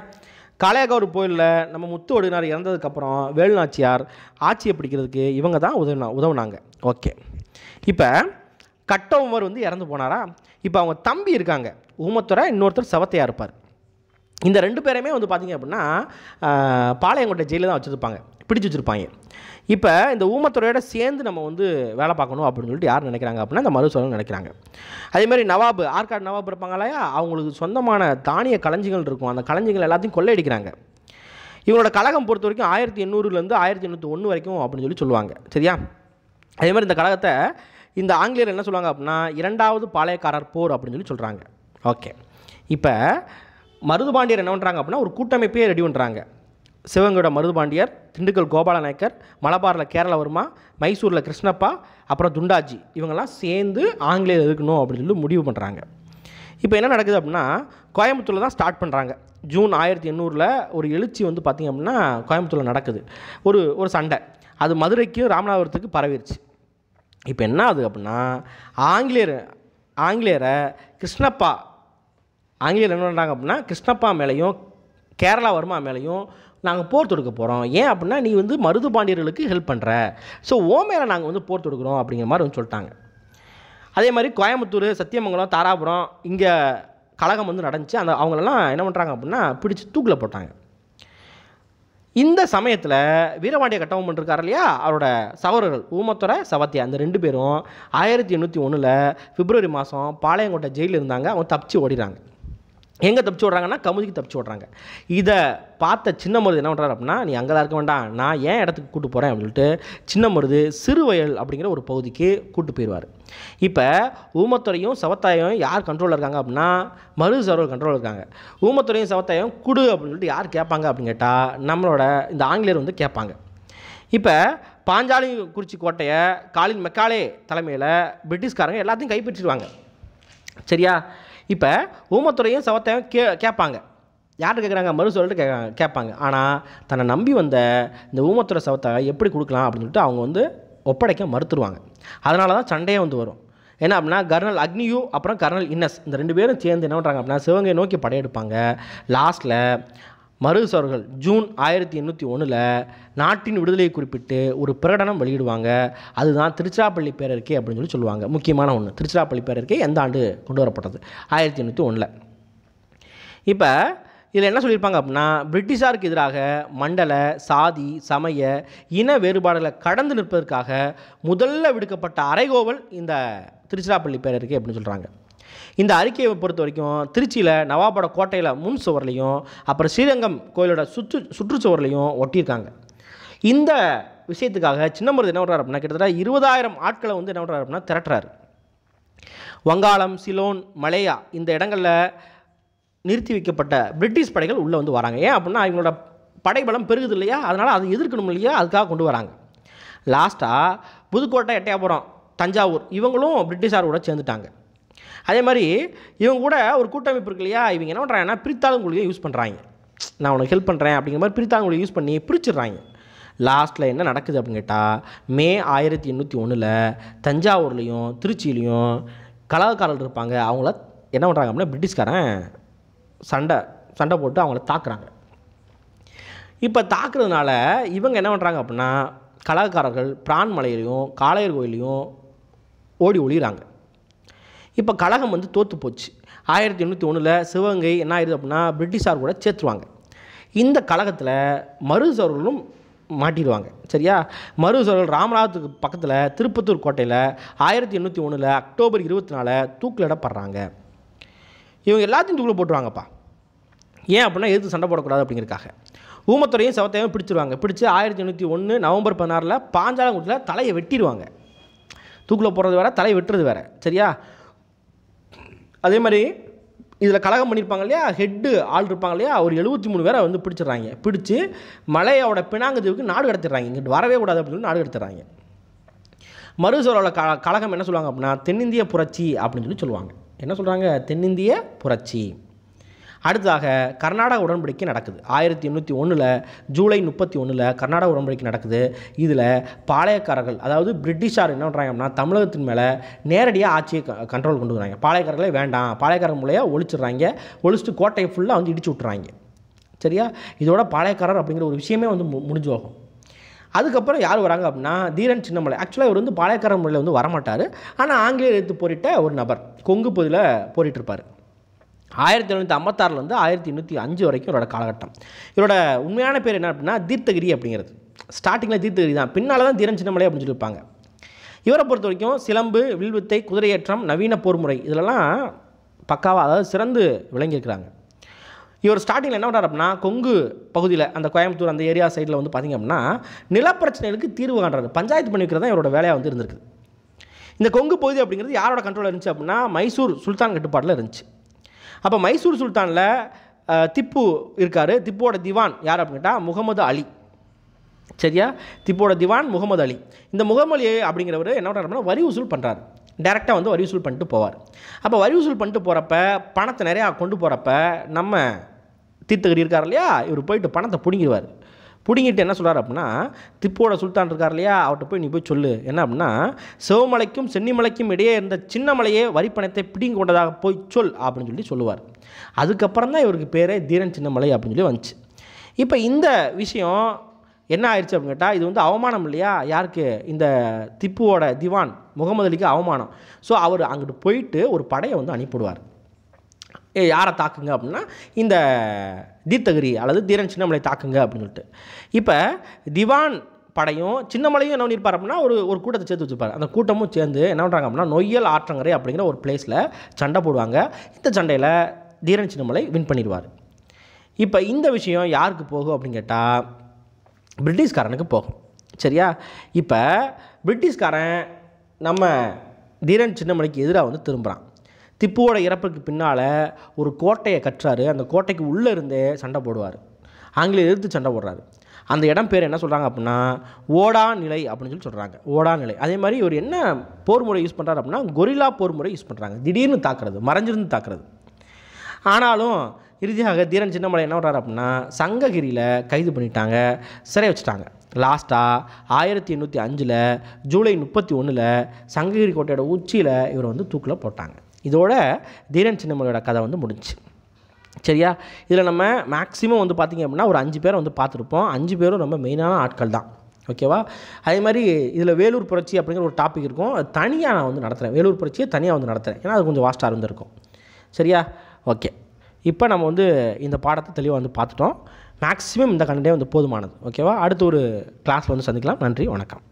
காளையகவுர் கோயிலில் நம்ம முத்து ஒடுனார் இறந்ததுக்கப்புறம் வேலுநாச்சியார் ஆட்சியை பிடிக்கிறதுக்கு இவங்க தான் உதவினா உதவுனாங்க ஓகே இப்போ கட்டவுமர் வந்து இறந்து போனாரா இப்போ அவங்க தம்பி இருக்காங்க ஊமத்துறை இன்னொருத்தர் சவத்தையாக இருப்பார் இந்த ரெண்டு பேரையுமே வந்து பார்த்திங்க அப்படின்னா பாளையங்கோட்டை ஜெயிலில் தான் வச்சுருப்பாங்க பிடிச்சி வச்சுருப்பாங்க இப்போ இந்த ஊமத்துறையோட சேர்ந்து நம்ம வந்து வேலை பார்க்கணும் அப்படின்னு சொல்லிட்டு யார் நினைக்கிறாங்க அப்படின்னா இந்த மறு நினைக்கிறாங்க அதேமாதிரி நவாபு ஆற்காடு நவாப் இருப்பாங்க இல்லையா அவங்களுக்கு சொந்தமான தானிய களஞ்சிகள் இருக்கும் அந்த களஞ்சிகள் எல்லாத்தையும் கொள்ளையடிக்கிறாங்க இவங்களோட கழகம் பொறுத்த வரைக்கும் ஆயிரத்தி எண்ணூறுலேருந்து ஆயிரத்தி எண்ணூற்றி ஒன்று வரைக்கும் அப்படின்னு சொல்லி சொல்லுவாங்க சரியா அதே மாதிரி இந்த கழகத்தை இந்த ஆங்கிலேயர் என்ன சொல்லுவாங்க அப்படின்னா இரண்டாவது பாளையக்காரர் போர் அப்படின்னு சொல்லி சொல்கிறாங்க ஓகே இப்போ மருதுபாண்டியர் என்ன பண்ணுறாங்க அப்படின்னா ஒரு கூட்டமைப்பே ரெடி பண்ணுறாங்க சிவங்கோட மருதுபாண்டியர் திண்டுக்கல் கோபால நாயக்கர் மலபாரில் கேரளவர்மா மைசூரில் கிருஷ்ணப்பா அப்புறம் துண்டாஜி இவங்கெல்லாம் சேர்ந்து ஆங்கிலேயர் இருக்கணும் அப்படின்னு சொல்லி முடிவு பண்ணுறாங்க இப்போ என்ன நடக்குது அப்படின்னா கோயம்புத்தூரில் தான் ஸ்டார்ட் பண்ணுறாங்க ஜூன் ஆயிரத்தி எண்ணூறில் ஒரு எழுச்சி வந்து பார்த்திங்க அப்படின்னா கோயம்புத்தூரில் நடக்குது ஒரு ஒரு சண்டை அது மதுரைக்கும் ராமநாதபுரத்துக்கு பரவிடுச்சு இப்போ என்ன ஆகுது அப்படின்னா ஆங்கிலேயர் ஆங்கிலேயரை கிருஷ்ணப்பா ஆங்கிலேயர் என்ன பண்ணுறாங்க அப்படின்னா கிருஷ்ணப்பா மேலேயும் கேரளா வர்மா மேலேயும் நாங்கள் போர் தொடுக்க போகிறோம் ஏன் அப்படின்னா நீ வந்து மருது பாண்டியர்களுக்கு ஹெல்ப் பண்ணுற ஸோ ஓ மேலே நாங்கள் வந்து போர் தொடுக்கிறோம் அப்படிங்கிற மாதிரி வந்து சொல்லிட்டாங்க அதே மாதிரி கோயம்புத்தூர் சத்தியமங்கலம் தாராபுரம் இங்கே கழகம் வந்து நடந்துச்சு அந்த அவங்களெல்லாம் என்ன பண்ணுறாங்க அப்படின்னா பிடிச்சி தூக்கில் போட்டாங்க இந்த சமயத்தில் வீரபாண்டிய கட்டவம் பண்ணிருக்காரு இல்லையா அவரோட சகோதரர்கள் ஊமத்துறை சவத்தி அந்த ரெண்டு பேரும் ஆயிரத்தி எண்ணூற்றி ஒன்றில் பிப்ரவரி மாதம் பாளையங்கோட்டை ஜெயிலில் இருந்தாங்க அவங்க தப்பிச்சு ஓடிறாங்க எங்கே தப்பிச்சு விட்றாங்கன்னா கமுதிக்கு தப்பிச்சு விட்றாங்க இதை பார்த்த சின்ன மருது என்ன பண்ணுறாரு அப்படின்னா நீ அங்கே தான் இருக்க வேண்டாம் நான் ஏன் இடத்துக்கு கூட்டு போகிறேன் அப்படின்னு சொல்லிட்டு சின்ன மருது சிறுவயல் அப்படிங்கிற ஒரு பகுதிக்கு கூட்டு போயிடுவார் இப்போ ஊமத்துறையும் சவத்தாயும் யார் கண்ட்ரோலில் இருக்காங்க அப்படின்னா மருது சரோல் கண்ட்ரோலில் இருக்காங்க ஊமத்துறையும் சவத்தாயும் குடு அப்படின்னு சொல்லிட்டு யார் கேட்பாங்க அப்படின்னு கேட்டால் நம்மளோட இந்த ஆங்கிலேயர் வந்து கேட்பாங்க இப்போ பாஞ்சாலி குறிச்சி கோட்டையை காலின் மெக்காலே தலைமையில் பிரிட்டிஷ்காரங்க எல்லாத்தையும் கைப்பற்றிடுவாங்க சரியா இப்போ ஊமத்துறையும் சவத்தையும் கே கேட்பாங்க யார்கிட்ட கேட்குறாங்க மறு சொல்லிட்டு கேட்காங்க கேட்பாங்க ஆனால் தன்னை நம்பி வந்த இந்த ஊமத்துறை சவத்தை எப்படி கொடுக்கலாம் அப்படின்னு சொல்லிட்டு அவங்க வந்து ஒப்படைக்க மறுத்துருவாங்க அதனால தான் சண்டையே வந்து வரும் என்ன அப்படின்னா கர்னல் அக்னியு அப்புறம் கர்னல் இன்னஸ் இந்த ரெண்டு பேரும் சேர்ந்து என்ன பண்ணுறாங்க அப்படின்னா சிவகங்கையை நோக்கி படையெடுப்பாங்க லாஸ்ட்டில் மருதுசவர்கள் ஜூன் ஆயிரத்தி எண்ணூற்றி ஒன்றில் நாட்டின் விடுதலையை குறிப்பிட்டு ஒரு பிரகடனம் வெளியிடுவாங்க அதுதான் திருச்சிராப்பள்ளி பேரருக்கே அப்படின்னு சொல்லி சொல்லுவாங்க முக்கியமான ஒன்று திருச்சிராப்பள்ளி பேரருக்கே எந்த ஆண்டு கொண்டு வரப்பட்டது ஆயிரத்தி எண்ணூற்றி ஒன்றில் இப்போ இதில் என்ன சொல்லியிருப்பாங்க அப்படின்னா பிரிட்டிஷாருக்கு எதிராக மண்டல சாதி சமய இன வேறுபாடுகளை கடந்து நிற்பதற்காக முதல்ல விடுக்கப்பட்ட அரைகோவல் இந்த திருச்சிராப்பள்ளி பேரருக்கே அப்படின்னு சொல்கிறாங்க இந்த அறிக்கையை பொறுத்த வரைக்கும் திருச்சியில் நவாபோட கோட்டையில் முன் சுவர்லையும் அப்புறம் ஸ்ரீரங்கம் கோயிலோட சுற்று சுற்றுச்சுவர்லையும் ஒட்டியிருக்காங்க இந்த விஷயத்துக்காக சின்னமருது என்ன பண்ணுறாரு அப்படின்னா கிட்டத்தட்ட இருபதாயிரம் ஆட்களை வந்து என்ன பண்ணுறாரு அப்படின்னா திரட்டுறாரு வங்காளம் சிலோன் மலையா இந்த இடங்களில் நிறுத்தி வைக்கப்பட்ட பிரிட்டிஷ் படைகள் உள்ளே வந்து வராங்க ஏன் அப்படின்னா அவங்களோட படைபலம் பெருகுது இல்லையா அதனால் அதை எதிர்க்கணும் இல்லையா அதுக்காக கொண்டு வராங்க லாஸ்ட்டாக புதுக்கோட்டை எட்டையாபுரம் தஞ்சாவூர் இவங்களும் பிரிட்டிஷாரோட சேர்ந்துட்டாங்க அதே மாதிரி இவங்க கூட ஒரு கூட்டமைப்பு இருக்கு இல்லையா இவங்க என்ன பண்ணுறாங்கன்னா பிரித்தாளும் யூஸ் பண்ணுறாங்க நான் உனக்கு ஹெல்ப் பண்ணுறேன் அப்படிங்கிற மாதிரி பிரித்தாளும் யூஸ் பண்ணி பிரிச்சிடுறாங்க லாஸ்ட்டில் என்ன நடக்குது அப்படின்னு கேட்டால் மே ஆயிரத்தி எண்ணூற்றி ஒன்றில் தஞ்சாவூர்லேயும் திருச்சியிலையும் கலகக்காரர்கள் இருப்பாங்க அவங்கள என்ன பண்ணுறாங்க அப்படின்னா பிரிட்டிஷ்காரன் சண்டை சண்டை போட்டு அவங்கள தாக்குறாங்க இப்போ தாக்குறதுனால இவங்க என்ன பண்ணுறாங்க அப்படின்னா கலாக்காரர்கள் பிரான்மலையிலையும் காளையர் கோயிலையும் ஓடி ஒழிகிறாங்க இப்போ கழகம் வந்து தோற்று போச்சு ஆயிரத்தி எண்ணூற்றி ஒன்றில் சிவகங்கை என்ன ஆயிடுது அப்படின்னா பிரிட்டிஷார் கூட சேர்த்துருவாங்க இந்த கழகத்தில் மருது மாட்டிடுவாங்க சரியா மருது ராமநாதத்துக்கு பக்கத்தில் திருப்பத்தூர் கோட்டையில் ஆயிரத்தி எண்ணூற்றி ஒன்றில் அக்டோபர் இருபத்தி நாலு தூக்கிலிடப்படுறாங்க இவங்க எல்லாத்தையும் தூக்கில் போட்டுருவாங்கப்பா ஏன் அப்படின்னா எதிர்த்து சண்டை போடக்கூடாது அப்படிங்கிறக்காக ஊமத்துறையும் சவத்தையும் பிடிச்சிருவாங்க பிடிச்சி ஆயிரத்தி எண்ணூற்றி ஒன்று நவம்பர் பதினாறில் பாஞ்சாலங்குட்டில் தலையை வெட்டிடுவாங்க தூக்கில் போடுறது வேறு தலையை வெட்டுறது வேறு சரியா அதே மாதிரி இதில் கலகம் பண்ணியிருப்பாங்க இல்லையா ஹெட்டு ஆள் இருப்பாங்க இல்லையா ஒரு எழுபத்தி மூணு பேரை வந்து பிடிச்சிடுறாங்க பிடிச்சி மலையோட பினாங்கதீவுக்கு நாடு கடத்திடுறாங்க இங்கிட்டு வரவே கூடாது அப்படின்னு சொல்லி நாடு கடத்துறாங்க மருசுவரோட க கழகம் என்ன சொல்லுவாங்க அப்படின்னா தென்னிந்திய புரட்சி அப்படின்னு சொல்லி சொல்லுவாங்க என்ன சொல்கிறாங்க தென்னிந்திய புரட்சி அடுத்ததாக கர்நாடக உடன்படிக்கை நடக்குது ஆயிரத்தி எண்ணூற்றி ஒன்றில் ஜூலை முப்பத்தி ஒன்றில் கர்நாடக உடன்படிக்கை நடக்குது இதில் பாளையக்காரர்கள் அதாவது பிரிட்டிஷார் என்ன அப்படின்னா தமிழகத்தின் மேலே நேரடியாக ஆட்சியை கண்ட்ரோல் கொண்டு வராங்க பாளையக்காரர்களே வேண்டாம் பாளையக்காரர் மூலையாக ஒழிச்சிடுறாங்க ஒழிச்சிட்டு கோட்டையை ஃபுல்லாக வந்து இடிச்சு விட்றாங்க சரியா இதோட பாளையக்காரர் அப்படிங்கிற ஒரு விஷயமே வந்து முடிஞ்சு ஆகும் அதுக்கப்புறம் யார் வராங்க அப்படின்னா தீரன் சின்னமலை ஆக்சுவலாக இவர் வந்து பாளையக்காரர் முறையில் வந்து வரமாட்டார் ஆனால் ஆங்கிலேயர் எடுத்து போரிட்ட ஒரு நபர் கொங்கு பகுதியில் போரிட்டிருப்பார் ஆயிரத்தி தொள்ளாயிரத்தி ஐம்பத்தாறுலேருந்து ஆயிரத்தி எண்ணூற்றி அஞ்சு வரைக்கும் இவரோட காலகட்டம் இவரோட உண்மையான பேர் என்ன அப்படின்னா தீர்த்தகிரி அப்படிங்கிறது ஸ்டார்டிங்கில் தீர்த்தகிரி தான் பின்னால் தான் தீரன் சின்னமலை அப்படின்னு சொல்லியிருப்பாங்க இவரை பொறுத்த வரைக்கும் சிலம்பு வில்வித்தை குதிரையேற்றம் நவீன போர்முறை இதிலெல்லாம் பக்காவாக அதாவது சிறந்து விளங்கியிருக்கிறாங்க இவர் ஸ்டார்டிங்கில் என்ன பண்ணார் அப்படின்னா கொங்கு பகுதியில் அந்த கோயம்புத்தூர் அந்த ஏரியா சைடில் வந்து பார்த்திங்க அப்படின்னா நிலப்பிரச்சனைகளுக்கு தீர்வு காண்றாரு பஞ்சாயத்து பண்ணி வைக்கிறது தான் இவரோட வேலையாக வந்து இருந்திருக்கு இந்த கொங்கு பகுதி அப்படிங்கிறது யாரோட கண்ட்ரோலில் இருந்துச்சு அப்படின்னா மைசூர் சுல்தான் கட்டுப்பாட்டில் இருந்துச்சு அப்போ மைசூர் சுல்தானில் திப்பு இருக்கார் திப்போட திவான் யார் அப்படின்னு கேட்டால் முகமது அலி சரியா திப்போட திவான் முகமது அலி இந்த முகமது அலி அப்படிங்கிறவர் என்ன பண்ணுறாருன்னா வரி வசூல் பண்ணுறாரு டேரெக்டாக வந்து வரி வசூல் பண்ணிட்டு போவார் அப்போ வரி வசூல் பண்ணிட்டு போகிறப்ப பணத்தை நிறையா கொண்டு போகிறப்ப நம்ம தீர்த்தகிரி இருக்கார் இல்லையா இவர் போயிட்டு பணத்தை பிடுங்கிடுவார் பிடிங்கிட்டு என்ன சொல்கிறார் அப்படின்னா திப்போட சுல்தான் இருக்கார் இல்லையா அவர்கிட்ட போய் நீ போய் சொல்லு என்ன அப்படின்னா சிவமலைக்கும் சென்னிமலைக்கும் இடையே இருந்த சின்ன மலையே வரிப்பணத்தை பிடிங்கி கொண்டதாக போய் சொல் அப்படின்னு சொல்லி சொல்லுவார் அதுக்கப்புறம் தான் இவருக்கு பேரே தீரன் சின்னமலை அப்படின்னு சொல்லி வந்துச்சு இப்போ இந்த விஷயம் என்ன ஆயிடுச்சு அப்படின்னு கேட்டால் இது வந்து அவமானம் இல்லையா யாருக்கு இந்த திப்புவோட திவான் முகமது அலிக்கு அவமானம் ஸோ அவர் அங்கிட்டு போயிட்டு ஒரு படையை வந்து அனுப்பிவிடுவார் யாரை தாக்குங்க அப்படின்னா இந்த தீர்த்தகிரி அல்லது தீரன் சின்னமலை தாக்குங்க அப்படின்னு சொல்லிட்டு இப்போ திவான் படையும் சின்னமலையும் என்ன பண்ணியிருப்பார் அப்படின்னா ஒரு ஒரு கூட்டத்தை சேர்த்து வச்சுப்பார் அந்த கூட்டமும் சேர்ந்து என்ன பண்ணுறாங்க அப்படின்னா நொய்யல் ஆற்றங்கரை அப்படிங்கிற ஒரு பிளேஸில் சண்டை போடுவாங்க இந்த சண்டையில் தீரன் சின்னமலை வின் பண்ணிடுவார் இப்போ இந்த விஷயம் யாருக்கு போகும் அப்படின்னு கேட்டால் பிரிட்டிஷ்காரனுக்கு போகும் சரியா இப்போ பிரிட்டிஷ்காரன் நம்ம தீரன் சின்னமலைக்கு எதிராக வந்து திரும்புகிறான் திப்புவோட இறப்புக்கு பின்னால் ஒரு கோட்டையை கட்டுறாரு அந்த கோட்டைக்கு உள்ளே இருந்தே சண்டை போடுவார் ஆங்கிலேயர் எதிர்த்து சண்டை போடுறாரு அந்த இடம் பேர் என்ன சொல்கிறாங்க அப்படின்னா ஓடா நிலை அப்படின்னு சொல்லி சொல்கிறாங்க ஓடா நிலை அதே மாதிரி இவர் என்ன போர் முறை யூஸ் பண்ணுறாரு அப்படின்னா கொரிலா போர் முறை யூஸ் பண்ணுறாங்க திடீர்னு தாக்குறது மறைஞ்சிருந்து தாக்குறது ஆனாலும் இறுதியாக தீரன் சின்னமலை என்ன பண்ணுறாரு அப்படின்னா சங்ககிரியில் கைது பண்ணிட்டாங்க சிறை வச்சுட்டாங்க லாஸ்ட்டாக ஆயிரத்தி எண்ணூற்றி அஞ்சில் ஜூலை முப்பத்தி ஒன்றில் சங்ககிரி கோட்டையோட உச்சியில் இவரை வந்து தூக்கில் போட்டாங்க இதோட தீரன் சின்னமலையோட கதை வந்து முடிஞ்சு சரியா இதில் நம்ம மேக்ஸிமம் வந்து பார்த்திங்க அப்படின்னா ஒரு அஞ்சு பேரை வந்து பார்த்துருப்போம் அஞ்சு பேரும் ரொம்ப மெயினான ஆட்கள் தான் ஓகேவா அதே மாதிரி இதில் வேலூர் புரட்சி அப்படிங்கிற ஒரு டாபிக் இருக்கும் அது தனியாக நான் வந்து நடத்துகிறேன் வேலூர் புரட்சியை தனியாக வந்து நடத்துகிறேன் ஏன்னா அது கொஞ்சம் வாஸ்ட்டாக இருந்திருக்கும் சரியா ஓகே இப்போ நம்ம வந்து இந்த பாடத்தை தெளிவாக வந்து பார்த்துட்டோம் மேக்ஸிமம் இந்த கண்டே வந்து போதுமானது ஓகேவா அடுத்த ஒரு கிளாஸில் வந்து சந்திக்கலாம் நன்றி வணக்கம்